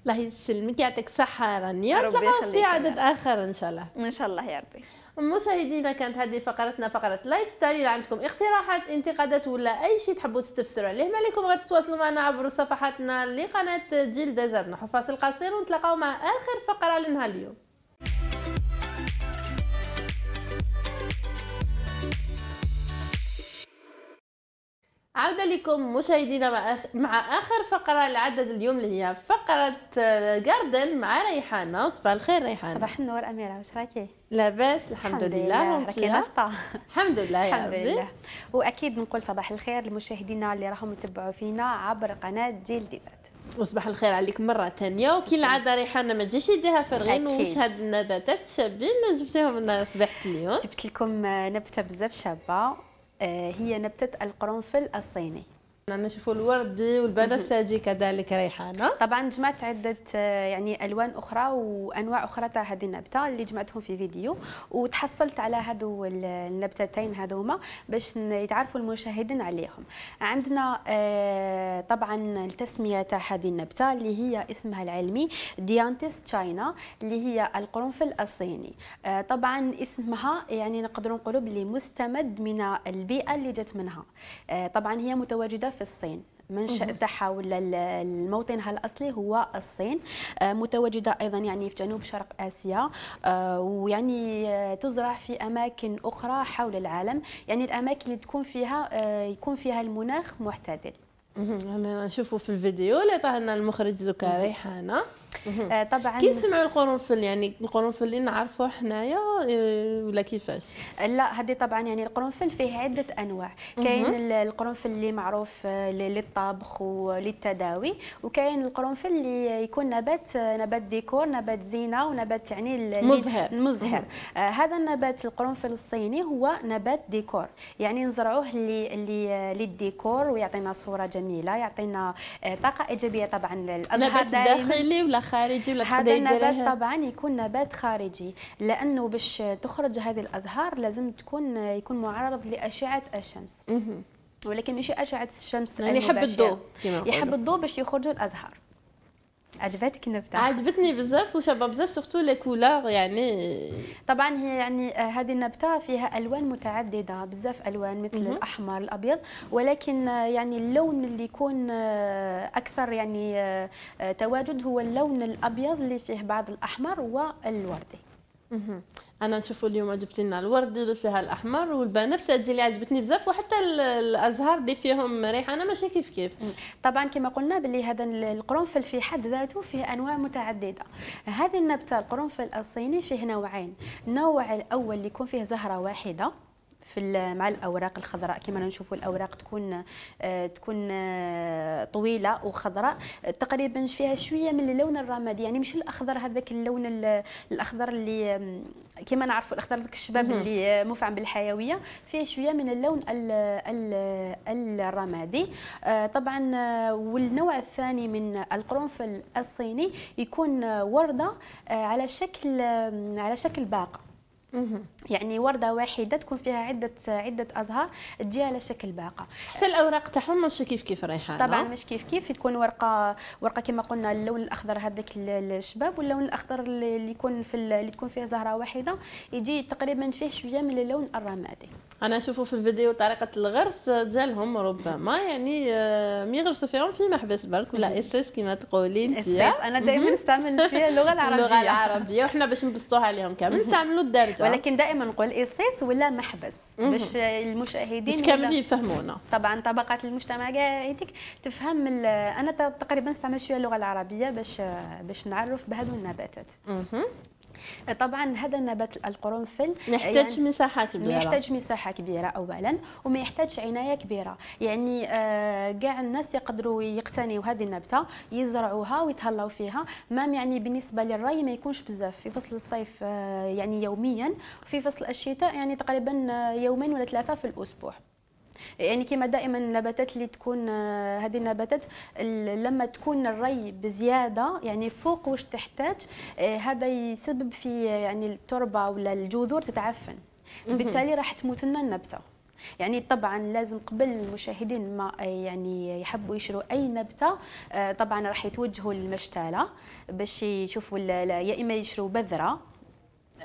الله يسلمك يعطيك الصحة رانيا نتلاقاو في عدد اخر ان شاء الله ان شاء الله يا ربي مشاهدينا كانت هذه فقرتنا فقره لايف ستايل الا عندكم اقتراحات انتقادات ولا اي شيء تحبوا تستفسروا عليه ما عليكم غير تتواصلوا معنا عبر صفحاتنا لقناه جيل دازات نحو فاصل قصير ونتلاقاو مع اخر فقره لنهار اليوم عودة لكم مشاهدينا مع آخر فقرة العدد اليوم اللي هي فقرة جاردن آه، مع ريحانة صباح الخير ريحانة صباح النور أميرة واش راكي؟ لاباس الحمد, الحمد لله راكي نشطة الحمد لله يا الحمد ربي لله. وأكيد نقول صباح الخير لمشاهدينا اللي راهم يتبعوا فينا عبر قناة جيل ديزات وصباح الخير عليك مرة ثانية وكي العادة ريحانة ما تجيش يديها فرغين وش هاد النباتات الشابين جبتيهم لنا صباحة اليوم جبت لكم نبتة بزاف شابة آه، هي نبتة القرنفل الصيني نشوفوا الوردي والبنفسجي كذلك ريحانه طبعا جمعت عده آه، يعني الوان اخرى وانواع اخرى تاع هذه النبته اللي جمعتهم في فيديو وتحصلت على هذو النبتتين هذوما باش يتعرفوا المشاهدين عليهم عندنا آه، طبعا التسميه تاع هذه النبته اللي هي اسمها العلمي ديانتس تشاينا اللي هي القرنفل الصيني آه، طبعا اسمها يعني نقدروا نقولوا بلي مستمد من البيئه اللي جت منها طبعا هي متواجده في الصين منشأ تاعها ولا موطنها الأصلي هو الصين آه، متواجدة أيضا يعني في جنوب شرق آسيا آه، ويعني آه، تزرع في أماكن أخرى حول العالم يعني الأماكن اللي تكون فيها يكون فيها المناخ معتدل نشوفه في الفيديو اللي طهنا المخرج زكريا ريحانه آه، طبعا كي نسمعوا القرنفل يعني القرنفل اللي نعرفوه حنايا آه، ولا كيفاش لا هذه طبعا يعني القرنفل فيه عده انواع كاين القرنفل اللي معروف آه، للطبخ وللتداوي وكاين القرنفل اللي يكون نبات نبات ديكور نبات زينه ونبات يعني مزهر مزهر آه هذا النبات القرنفل الصيني هو نبات ديكور يعني نزرعوه للديكور ويعطينا صوره جميله يعطينا طاقه ايجابيه طبعا للازهار نبات داخلي ولا خارجي ولا هذا النبات طبعا يكون نبات خارجي لانه باش تخرج هذه الازهار لازم تكون يكون معرض لاشعه الشمس ولكن مش اشعه الشمس يعني يحب الضوء يحب الضوء باش يخرجوا الازهار عجبتك النبته عجبتني بزاف وشابه بزاف سورتو لي كولور يعني طبعا هي يعني آه، هذه النبته فيها الوان متعدده بزاف الوان مثل -م. الاحمر الابيض ولكن آه، يعني اللون اللي يكون آه، اكثر يعني تواجد هو اللون الابيض اللي فيه بعض الاحمر والوردي انا نشوفوا اليوم جبت لنا الورد اللي فيها الاحمر والبنفسجي اللي عجبتني بزاف وحتى الازهار اللي فيهم ريحانه ماشي كيف كيف طبعا كما قلنا باللي هذا القرنفل في حد ذاته فيه انواع متعدده هذه النبته القرنفل الصيني فيه نوعين النوع الاول اللي يكون فيه زهره واحده في مع الاوراق الخضراء كما نشوفوا الاوراق تكون آه، تكون آه، طويله وخضراء تقريبا فيها شويه من اللون الرمادي يعني مش الاخضر هذاك اللون الاخضر اللي كما نعرفوا الاخضر ذاك الشباب اللي آه، مفعم بالحيويه فيها شويه من اللون الـ الـ الرمادي طبعا والنوع الثاني من القرنفل الصيني يكون ورده على شكل على شكل باقه يعني ورده واحده تكون فيها عده عده ازهار تجيها على شكل باقه حتى الاوراق تاعهم ماشي كيف كيف ريحان طبعا مش كيف كيف تكون ورقه ورقه كما قلنا اللون الاخضر هذاك الشباب واللون الاخضر اللي يكون في اللي تكون فيه زهره واحده يجي تقريبا فيه شويه من اللون الرمادي انا نشوفوا في الفيديو طريقه الغرس ديالهم ربما يعني آه، ميغرسوا فيهم في محبس برك ولا اساس كما تقولي انت انا دائما نستعمل شويه اللغه العربيه اللغه العربيه وحنا باش نبسطوها عليهم كامل نستعملوا الدارجه ولكن دائما نقول اساس ولا محبس باش المشاهدين باش كامل يفهمونا طبعا طبقات المجتمع هذيك تفهم انا تقريبا نستعمل شويه اللغه العربيه باش آه، باش نعرف بهذو النباتات طبعا هذا النبات القرنفل يعني يحتاج يعني مساحه كبيره يحتاج مساحه كبيره اولا وما يحتاج عنايه كبيره يعني آه، كاع آه الناس يقدروا يقتنيوا هذه النبته يزرعوها ويتهلاو فيها مام يعني بالنسبه للري ما يكونش بزاف في فصل الصيف آه يعني يوميا وفي فصل الشتاء يعني تقريبا آه، يومين ولا ثلاثه في الاسبوع يعني كما دائما النباتات اللي تكون آه، هذه النباتات لما تكون الري بزياده يعني فوق واش تحتاج آه، هذا يسبب في آه، يعني التربه ولا الجذور تتعفن بالتالي راح تموت لنا النبته يعني طبعا لازم قبل المشاهدين ما يعني يحبوا يشروا اي نبته طبعا راح يتوجهوا للمشتاله باش يشوفوا يا اما يشروا بذره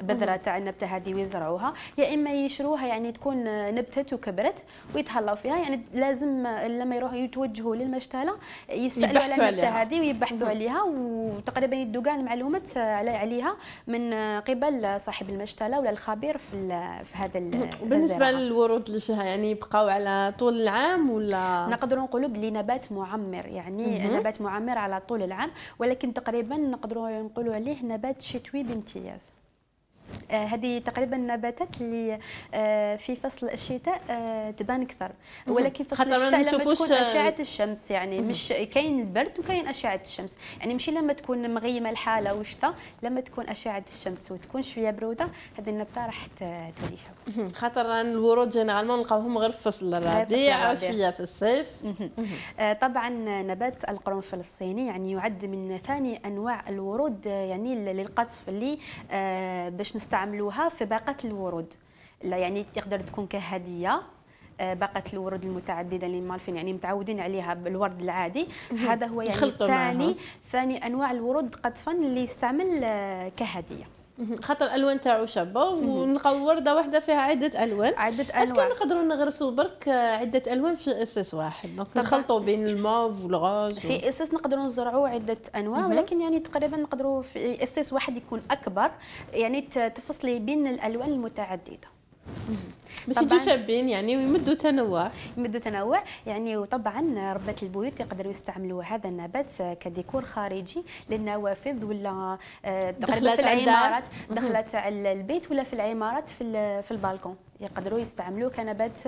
بذره تاع النبته هذه ويزرعوها يا اما يشروها يعني تكون نبتت وكبرت ويتهلاو فيها يعني لازم لما يروحوا يتوجهوا للمشتله يسالوا على النبته هذه ويبحثوا عليها وتقريبا يدوا كاع المعلومات عليها من قبل صاحب المشتله ولا الخبير في في هذا بالنسبه للورود اللي فيها يعني يبقاو على طول العام ولا نقدروا نقولوا بلي نبات معمر يعني مم. نبات معمر على طول العام ولكن تقريبا نقدروا نقولوا عليه نبات شتوي بامتياز آه، هذه تقريبا النباتات اللي آه، في فصل الشتاء آه، تبان اكثر ولكن فصل الشتاء لما تكون يعني اشعه الشمس يعني مش كاين البرد وكاين اشعه الشمس يعني ماشي لما تكون مغيمه الحاله وشتاء لما تكون اشعه الشمس وتكون شويه بروده هذه النبته راح تولي شابه خاطر الورود جينيرالمون نلقاوهم غير في فصل الربيع شويه في الصيف طبعا نبات القرنفل الصيني يعني يعد من ثاني انواع الورود يعني للقطف اللي باش نستعملوها في باقه الورود لا يعني تقدر تكون كهديه آه، باقه الورود المتعدده اللي مالفين يعني متعودين عليها بالورد العادي هذا هو يعني ثاني ثاني انواع الورود قطفا اللي يستعمل آه، كهديه خاطر الالوان تاعو شابه ونلقاو ورده واحده فيها عده الوان عده الوان اسكو نقدروا نغرسوا برك عده الوان في اساس واحد دونك نخلطوا بين الموف والغاز في اساس نقدروا نزرعوا عده انواع ولكن يعني تقريبا نقدروا في اساس واحد يكون اكبر يعني تفصلي بين الالوان المتعدده ماشي يجوا شابين يعني ويمدوا تنوع يمدوا تنوع يعني وطبعا ربات البيوت يقدروا يستعملوا هذا النبات كديكور خارجي للنوافذ ولا آه، تقريبا في العمارات دخلت على البيت ولا في العمارات في, في البالكون يقدروا يستعملوه كنبات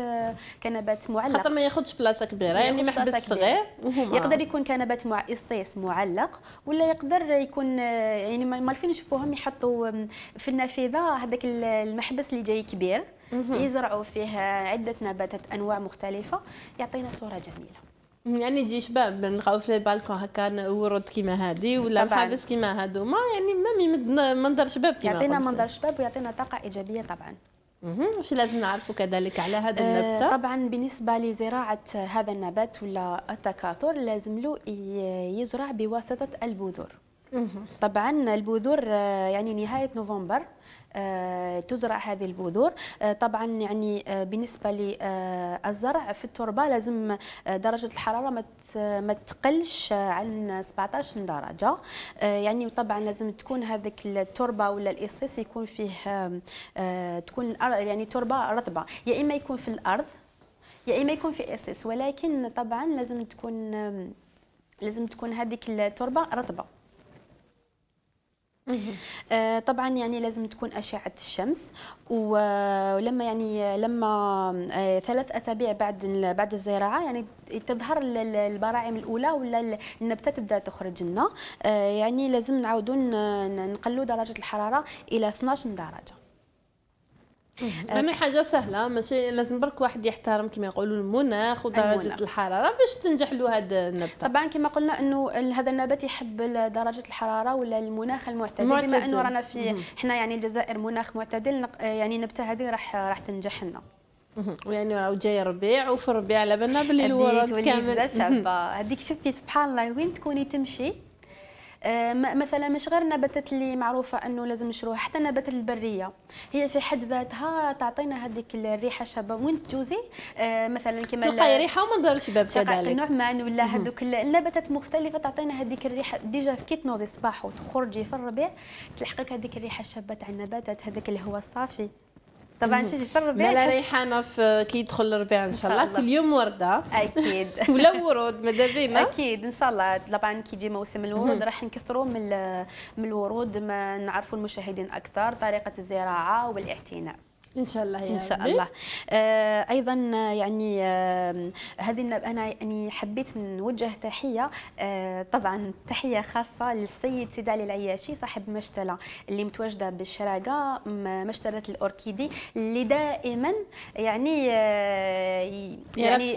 كنبات معلق خاطر ما ياخذش بلاصه كبيره يعني محبس صغير يقدر يكون كنبات مع قصيص معلق ولا يقدر يكون يعني ما عارفين نشوفوهم يحطوا في النافذه هذاك المحبس اللي جاي كبير يزرعوا فيه عده نباتات انواع مختلفه يعطينا صوره جميله يعني يجي شباب نلقاو في البالكون هكا ورد كيما هذه ولا طبعاً. محابس كيما هذوما يعني ما يمد منظر شباب كيما يعطينا منظر شباب ويعطينا طاقه ايجابيه طبعا وش لازم نعرفه كذلك على هذا آه، النبتة؟ طبعا بالنسبة لزراعة هذا النبات ولا التكاثر لازم له يزرع بواسطة البذور طبعا البذور آه، يعني نهاية نوفمبر آه، تزرع هذه البذور آه، طبعا يعني آه، بالنسبه للزرع في التربه لازم درجه الحراره ما تقلش عن 17 درجه يعني طبعا لازم تكون هذيك التربه ولا الاصيص يكون فيه تكون يعني تربه رطبه يا اما يكون في الارض يا اما يكون في اصيص ولكن طبعا لازم تكون لازم تكون هذيك التربه رطبه آه، طبعا يعني لازم تكون اشعه الشمس ولما يعني لما آه، ثلاث اسابيع بعد بعد الزراعه يعني تظهر البراعم الاولى ولا النبته تبدا تخرج لنا آه، يعني لازم نعاودوا نقلوا درجه الحراره الى 12 درجه اهم حاجه سهله ماشي لازم برك واحد يحترم كما يقولوا المناخ ودرجه الحراره باش تنجح له هذا النبته طبعا كما قلنا انه هذا النبات يحب درجه الحراره ولا المناخ المعتدل بما انه رانا في حنا يعني الجزائر مناخ معتدل آه، يعني النبته هذه راح راح تنجح لنا يعني راه جاي ربيع وفي ربيع على بالنا باللي الورد كامل هذيك شوفي سبحان الله وين تكوني تمشي آه، مثلا مش غير النباتات اللي معروفه انه لازم نشروها حتى النباتات البريه هي في حد ذاتها تعطينا هذيك الريحه شابه وين تجوزي آه، مثلا كما تلقاي ريحه ومنظر شباب كذلك النعمان ولا هذوك النباتات مختلفه تعطينا هذيك الريحه ديجا كي تنوضي الصباح وتخرجي في الربيع تلحقك هذيك الريحه الشابه تاع النباتات هذاك الهواء الصافي طبعا في الربيع ملا ريحانه في كي يدخل الربيع ان شاء الله كل يوم ورده اكيد ولا ورود ماذا بينا اكيد ان شاء الله طبعا كي يجي موسم الورود راح نكثروا من من الورود ما نعرفوا المشاهدين اكثر طريقه الزراعه والاعتناء ان شاء الله يا ان شاء الله آه ايضا آه، يعني آه هذه انا يعني حبيت نوجه تحيه آه طبعا تحيه خاصه للسيد سيدالي علي العياشي صاحب مشتله اللي متواجده بالشراقه مشتله الاوركيدي اللي دائما يعني آه يعني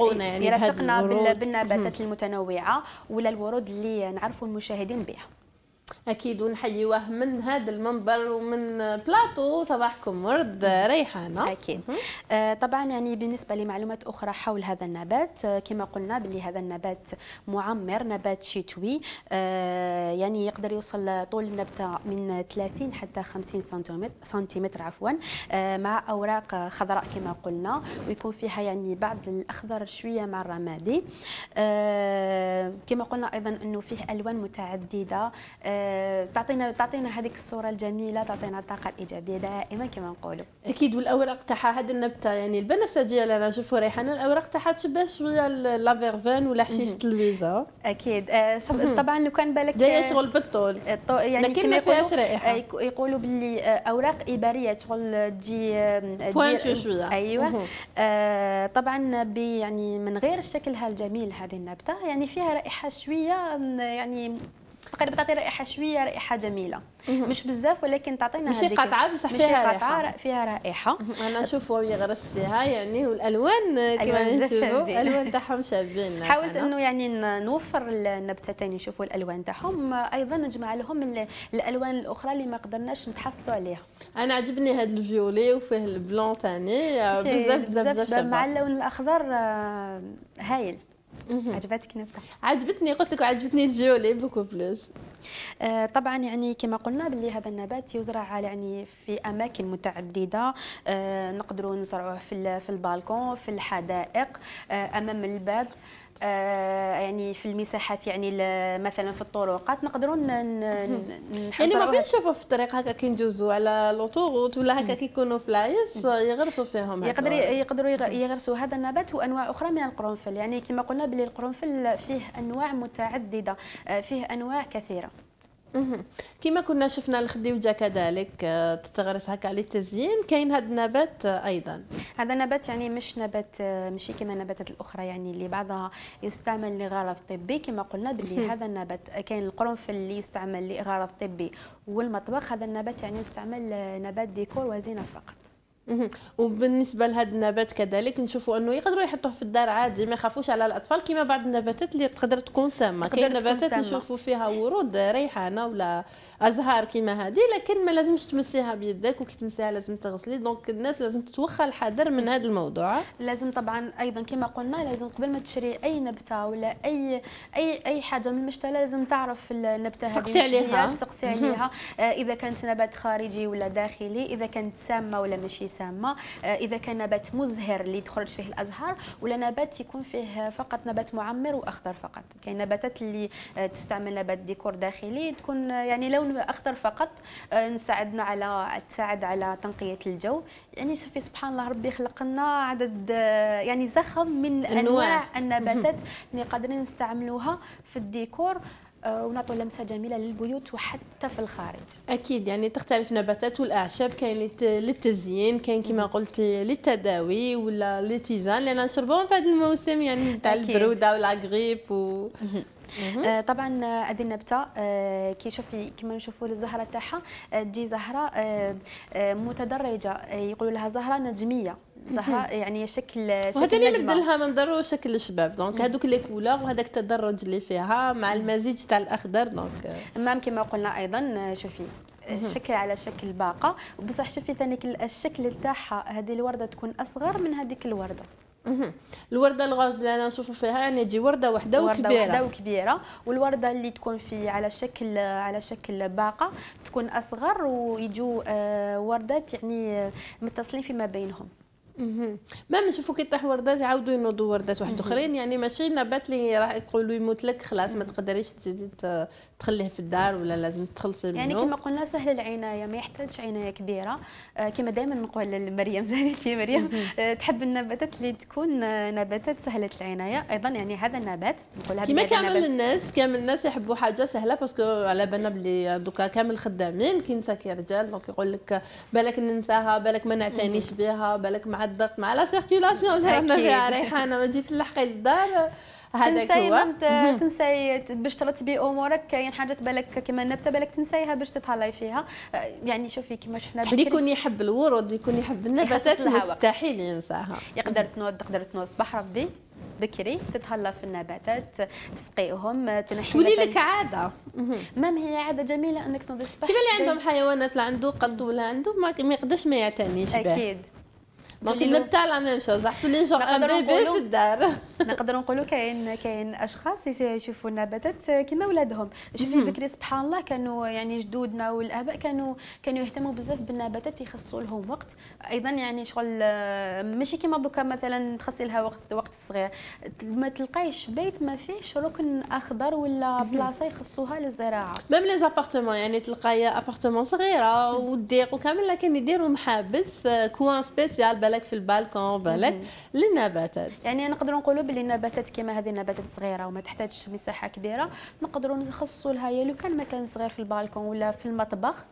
يرفقنا يعني بالنباتات المتنوعه ولا الورود اللي نعرفوا المشاهدين بها اكيد ونحييوه من هذا المنبر ومن بلاطو صباحكم ورد ريحانه اكيد آه طبعا يعني بالنسبه لمعلومات اخرى حول هذا النبات آه، كما قلنا باللي هذا النبات معمر نبات شتوي آه يعني يقدر يوصل طول النبته من 30 حتى 50 سنتيمتر, سنتيمتر عفوا آه، مع اوراق خضراء كما قلنا ويكون فيها يعني بعض الاخضر شويه مع الرمادي آه، كما قلنا ايضا انه فيه الوان متعدده آه، تعطينا تعطينا هذيك الصوره الجميله تعطينا الطاقه الايجابيه دائما كما نقولوا اكيد والاوراق تاعها هذه النبته يعني البنفسجيه اللي انا نشوفوا ريحانه الاوراق تاعها تشبه شويه لافيرفان ولا حشيشه لويزا اكيد آه، طبعا لو كان بالك جايه آه، شغل بالطول يعني لكن ما فيهاش رائحه يقولوا باللي اوراق اباريه شغل تجي بوانتو شويه ايوه آه طبعا يعني من غير شكلها الجميل هذه النبته يعني فيها رائحه شويه يعني تقريبا تعطي رائحه شويه رائحه جميله مش بزاف ولكن تعطينا مش قطعه بصح فيها, فيها قطعه رائحة. فيها رائحه انا نشوف هو يغرس فيها يعني والالوان كما نشوفوا الالوان تاعهم شابين حاولت انه يعني نوفر النبتتين يشوفوا الالوان تاعهم ايضا نجمع لهم الالوان الاخرى اللي ما قدرناش نتحصلوا عليها انا عجبني هذا الفيولي وفيه البلون ثاني بزاف بزاف بزاف مع اللون الاخضر آه، هايل عجبتك نفسها عجبتني قلت لك عجبتني الفيولي بوكو بلوس آه طبعا يعني كما قلنا باللي هذا النبات يزرع يعني في اماكن متعدده آه نقدروا نزرعوه في في البالكون في الحدائق آه امام الباب آه، يعني في المساحات يعني مثلا في الطرقات نقدروا يعني ما فين تشوفوا في الطريق هكا كي ندوزوا على لوطوغوت ولا هكا كيكونوا بلايص يغرسوا فيهم يقدر يقدروا يغرسوا هذا النبات وانواع اخرى من القرنفل يعني كما قلنا بلي القرنفل فيه انواع متعدده آه، فيه انواع كثيره كما كنا شفنا الخديوجه كذلك آه، تتغرس هكا للتزيين كاين هذا النبات آه، ايضا هذا النبات يعني مش نبات آه، ماشي كما النباتات الاخرى يعني اللي بعضها يستعمل لغرض طبي كما قلنا باللي هذا النبات كاين القرنفل اللي يستعمل لغرض طبي والمطبخ هذا النبات يعني يستعمل نبات ديكور وزينه فقط وبالنسبه لهذا النبات كذلك نشوفوا انه يقدروا يحطوه في الدار عادي ما يخافوش على الاطفال كما بعض النباتات اللي تقدر تكون سامه كاين نباتات نشوفوا فيها ورود ريحانه ولا ازهار كما هذه لكن ما لازمش تمسيها بيدك وكي تمسيها لازم تغسلي دونك الناس لازم تتوخى الحذر من هذا الموضوع لازم طبعا ايضا كما قلنا لازم قبل ما تشري اي نبته ولا اي اي اي حاجه من المشتري لازم تعرف النبته هذه تسقسي عليها تسقسي عليها آه، اذا كانت نبات خارجي ولا داخلي اذا كانت سامه ولا ماشي سامه آه، اذا كان نبات مزهر اللي تخرج فيه الازهار ولا نبات يكون فيه فقط نبات معمر واخضر فقط كاين نباتات اللي آه، تستعمل نبات ديكور داخلي تكون آه، يعني لون اخضر فقط نساعدنا على تساعد على تنقيه الجو يعني شوفي سبحان الله ربي خلق لنا عدد يعني زخم من انواع النباتات اللي قادرين نستعملوها في الديكور آه، ونعطوا لمسه جميله للبيوت وحتى في الخارج اكيد يعني تختلف نباتات والاعشاب كاين للتزيين كاين كما قلتي للتداوي ولا للتيزان لان نشربوهم في هذا الموسم يعني تاع البروده والعقريب و آه طبعا هذه آه، النبته آه كي شوفي كما نشوفوا الزهره تاعها آه، تجي زهره آه متدرجه يقولوا لها زهره نجميه صح يعني شكل شكل وهذا اللي مد من منظره شكل الشباب دونك هذوك لي كولور وهذاك التدرج اللي فيها مع المزيج تاع الاخضر دونك امام كما قلنا ايضا شوفي شكل على شكل باقه وبصح شوفي ثاني الشكل تاعها هذه الورده تكون اصغر من هذيك الورده الورده الغاز اللي انا نشوفوا فيها يعني تجي ورده وحده وكبيره ورده وحده وكبيره والورده اللي تكون في على شكل على شكل باقه تكون اصغر ويجوا آه، وردات يعني متصلين فيما بينهم ما نشوفوا كي طيح وردات يعاودوا ينوضوا وردات واحد اخرين يعني ماشي نبات اللي راح يقولوا يموت لك خلاص ما تقدريش تخليه في الدار ولا لازم تخلصي منه يعني كما قلنا سهل العنايه ما يحتاجش عنايه كبيره آه، كما دائما نقول لمريم زميلتي مريم آه، تحب النباتات اللي تكون آه، نباتات سهله العنايه ايضا يعني هذا النبات نقول كما كامل الناس كامل الناس يحبوا حاجه سهله باسكو على بالنا بلي دوكا كامل خدامين كينسا كي رجال دونك يقول لك بالك ننساها بالك ما نعتنيش بها بالك مع الضغط مع لا سيركيلاسيون اللي فيها ريحانه ما جيت تلحقي للدار تنسي ما تنسي باش ترتبي امورك كاين يعني حاجه بالك كيما النبته بالك تنسيها باش تتهلاي فيها آه، يعني شوفي كيما شفنا اللي يكون يحب الورود يكون يحب النباتات مستحيل ينساها يقدر تنوض تقدر تنوض صباح ربي بكري تتهلا في النباتات تسقيهم تنحي تولي لك عاده مام هي عاده جميله انك تنوض الصباح كيما اللي عندهم حيوانات لا عنده قط ولا عنده ما يقدرش ما يعتنيش به اكيد دونك نبتاع لا ميم شوز احتوا لي جون ان بيبي في الدار نقدروا نقولوا كاين كاين اشخاص يشوفوا النباتات كيما ولادهم شوفي بكري سبحان الله كانوا يعني جدودنا والاباء كانوا كانوا يهتموا بزاف بالنباتات يخصوا لهم وقت ايضا يعني شغل ماشي كيما دوكا مثلا تخصي لها وقت وقت صغير ما تلقايش بيت ما فيهش ركن اخضر ولا بلاصه يخصوها للزراعه ميم لي زابارتمون يعني تلقاي ابارتمون صغيره وديق وكامل لكن يديروا محابس كوان سبيسيال بالك في البالكون بالك للنباتات يعني نقدروا نقولوا باللي النباتات كما هذه النباتات صغيره وما تحتاجش مساحه كبيره نقدروا نخصصوا لها لو كان مكان صغير في البالكون ولا في المطبخ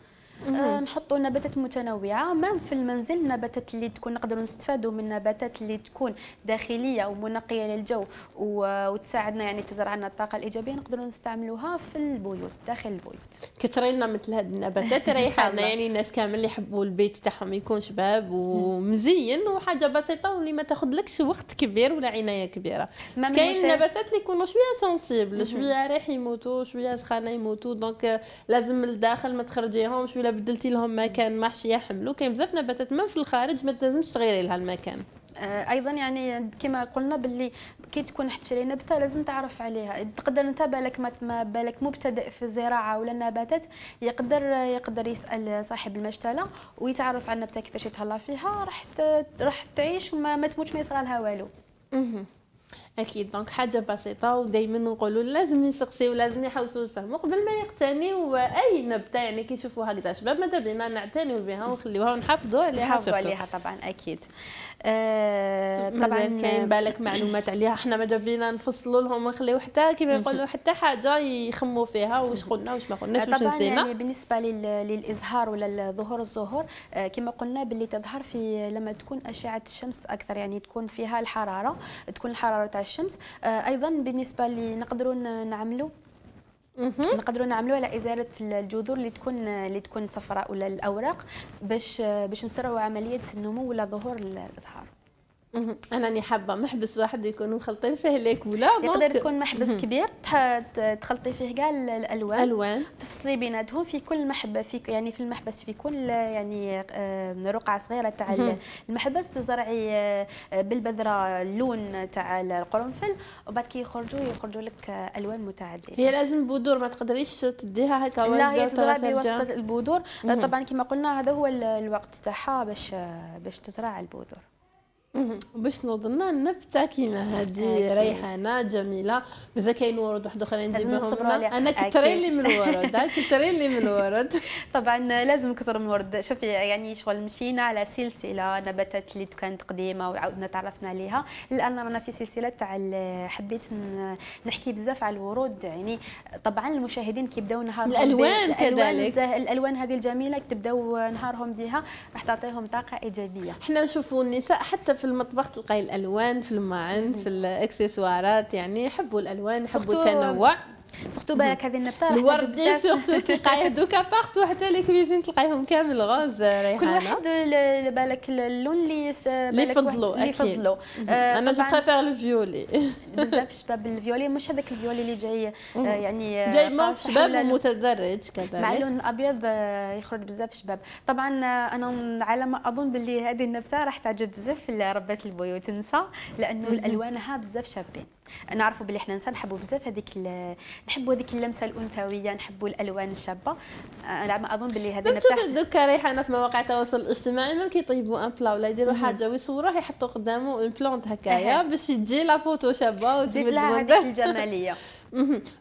آه، نحطوا نباتات متنوعه مام في المنزل نباتات اللي تكون نقدروا نستفادوا من نباتات اللي تكون داخليه ومنقيه للجو وتساعدنا يعني تزرعنا الطاقه الايجابيه نقدروا نستعملوها في البيوت داخل البيوت كثرين مثل هذه النباتات ريحنا يعني الناس كامل اللي يحبوا البيت تاعهم يكون شباب ومزين وحاجه بسيطه واللي ما تاخذلكش وقت كبير ولا عنايه كبيره كاين النباتات اللي يكونوا شويه سونسيبل شويه ريح يموتوا شويه سخانه يموتوا دونك لازم الداخل ما تخرجيهمش ولا بدلتي لهم مكان ما حش يحملوا كاين بزاف نباتات من في الخارج ما تلازمش تغيري لها المكان آه، ايضا يعني كما قلنا باللي كي تكون حتشري نبته لازم تعرف عليها تقدر انت بالك ما بالك مبتدئ في الزراعه ولا النباتات يقدر يقدر يسال صاحب المشتله ويتعرف على النبته كيفاش يتهلا فيها راح راح تعيش وما ما تموتش ما يصرالها لها والو اكيد دونك حاجه بسيطه ودائما نقولوا لازم يسقسيو ولازم يحوسوا يفهموا قبل ما يقتني اي نبته يعني كي يشوفوا هكذا شباب ماذا بينا نعتنيوا بها ونخليوها ونحافظوا عليها نحافظوا عليها طبعا اكيد آه طبعا كاين بالك معلومات عليها احنا ماذا بينا نفصلوا لهم ونخليو حتى كيما يقولوا حتى حاجه يخموا فيها واش قلنا واش ما قلناش آه، واش نسينا يعني بالنسبه للازهار ولا ظهور الزهور آه كما قلنا باللي تظهر في لما تكون اشعه الشمس اكثر يعني تكون فيها الحراره تكون الحراره تاع الشمس آه، ايضا بالنسبه اللي نقدروا نعملوا نقدروا نعملوا على ازاله الجذور اللي تكون اللي تكون صفراء ولا الاوراق باش آه، باش نسرعوا عمليه النمو ولا ظهور الازهار انا راني حابه محبس واحد يكونوا مخلطين فيه ليكولا يقدر يكون محبس كبير تخلطي فيه كاع الالوان الوان تفصلي بيناتهم في كل محبه في يعني في المحبس في كل يعني آه، رقعه صغيره تاع المحبس تزرعي آه، بالبذره اللون تاع القرنفل وبعد كي يخرجوا يخرجوا لك آه، الوان متعدده هي لازم بذور ما تقدريش تديها هكا لا هي تزرع بواسطه البذور طبعا كما قلنا هذا هو الوقت تاعها باش باش تزرع البذور باش نوضنا نبته كيما هذه ريحانه جميله مازال كاين ورد واحد اخرين نجيبهم انا كثري لي من الورد كثري لي من الورد طبعا لازم كثر من الورد شوفي يعني شغل مشينا على سلسله نباتات اللي كانت قديمه وعاودنا تعرفنا عليها الان رانا في سلسله تاع حبيت نحكي بزاف على الورود يعني طبعا المشاهدين كيبداو نهارهم الالوان كذلك الالوان هذه الجميله كتبداو نهارهم بها راح تعطيهم طاقه ايجابيه حنا نشوفوا النساء حتى في في المطبخ تلقاي الالوان في الماعن في الاكسسوارات يعني يحبوا الالوان يحبوا التنوع سورتو بالك هذه النبته الوردي سورتو تلقايه دوكا بارتو حتى لي كويزين تلقايهم كامل غوز ريحانه كل واحد بالك اللون اللي اللي يفضلو اللي يفضلو انا جو بريفير الفيولي بزاف شباب الفيولي مش هذاك الفيولي اللي جاي يعني جاي موف شباب ومتدرج كذلك مع اللون الابيض يخرج بزاف شباب طبعا انا على ما اظن باللي هذه النبته راح تعجب بزاف ربات البيوت النساء لانه الوانها بزاف شابين نعرفوا بلي حنا نساء نحبوا بزاف هذيك نحبوا هذيك اللمسه الانثويه نحبوا الالوان الشابه انا ما اظن بلي هذا النبته تحت دوكا ريحانه في مواقع التواصل الاجتماعي ما كيطيبوا ان بلا ولا يديروا حاجه ويصوروه يحطوا قدامه ان بلونت هكايا باش تجي لا فوتو شابه وتجي لها هذيك الجماليه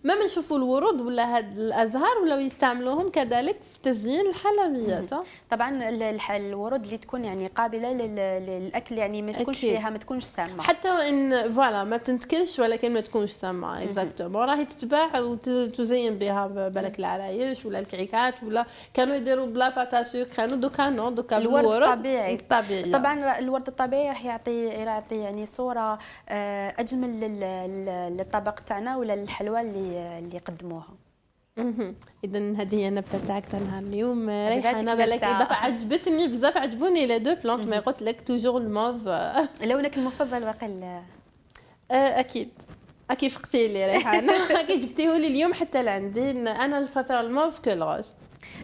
ما بنشوفوا الورود ولا هاد الازهار ولاو يستعملوهم كذلك في تزيين الحلويات طبعا الورود اللي تكون يعني قابله للاكل يعني ما تكونش فيها ما تكونش سامه حتى ان فوالا ما تنتكلش ولكن ما تكونش سامه اكزاكتومون راهي تتباع وتزين بها بالك العرايش ولا الكعكات ولا كانوا يديروا بلا باتا كانوا دوكا نو دوكا الورد الطبيعي الطبيعي طبعا الورد الطبيعي راح يعطي يعطي يعني صوره آه، اجمل للطبق تاعنا ولا الحلوى الحلوه اللي اللي قدموها اذا هذه هي النبته تاعك تاع نهار اليوم ريحانه بالك اضافه عجبتني بزاف عجبوني لي دو بلونت ما قلت لك توجور الموف لونك المفضل باقي آه، اكيد اكيد فقتي لي ريحانه كي جبتيه لي اليوم حتى لعندي انا جو بريفير الموف كو الغوز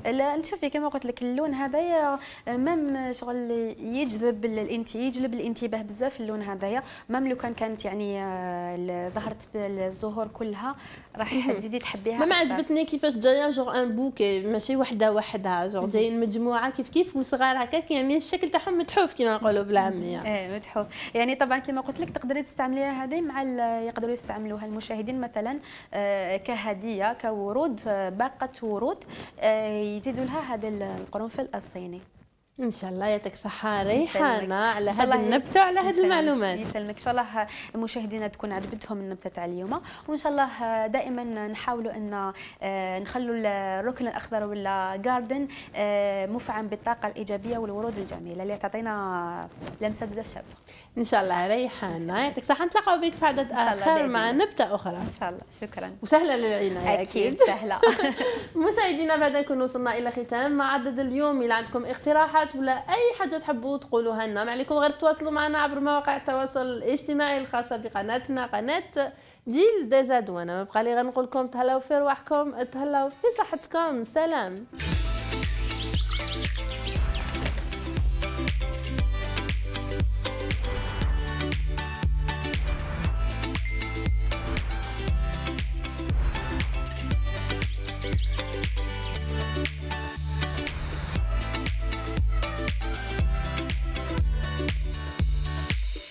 لا شوفي كما قلت لك اللون هذايا آه، مام آه، شغل يجذب الانتباه يجلب الانتباه بزاف اللون هذايا مام لو كان كانت يعني آه، ظهرت بالزهور كلها راح تزيدي تحبيها ما عجبتني كيفاش جايه جوغ ان بوكي ماشي وحده وحده جوغ جايين مجموعه كيف كيف وصغار هكاك يعني الشكل تاعهم متحوف كما نقولوا بالعاميه يعني. ايه متحوف يعني طبعا كما قلت لك تقدري تستعمليها هذه مع يقدروا يستعملوها المشاهدين مثلا كهديه كورود باقه ورود يزيدوا لها هذا القرنفل الصيني ان شاء الله يعطيك صحه ريحانه على هذا النبت وعلى هذه المعلومات يسلمك ان شاء الله مشاهدينا تكون عجبتهم النبته تاع اليوم وان شاء الله دائما نحاولوا ان آه، نخلوا الركن الاخضر ولا جاردن آه، مفعم بالطاقه الايجابيه والورود الجميله اللي تعطينا لمسه بزاف شابه ان شاء الله ريحانه يعطيك الصحه نتلاقاو بك في عدد اخر مع نبته اخرى ان شاء الله شكرا وسهله للعنايه اكيد, أكيد. سهله مشاهدينا بعد نكون وصلنا الى ختام مع عدد اليوم الى عندكم اقتراحات ولا اي حاجه تحبوا تقولوها لنا ما عليكم غير تواصلوا معنا عبر مواقع التواصل الاجتماعي الخاصه بقناتنا قناه جيل ديزاد انا ما بقى لي غنقول لكم تهلاو في رواحكم تهلاو في صحتكم سلام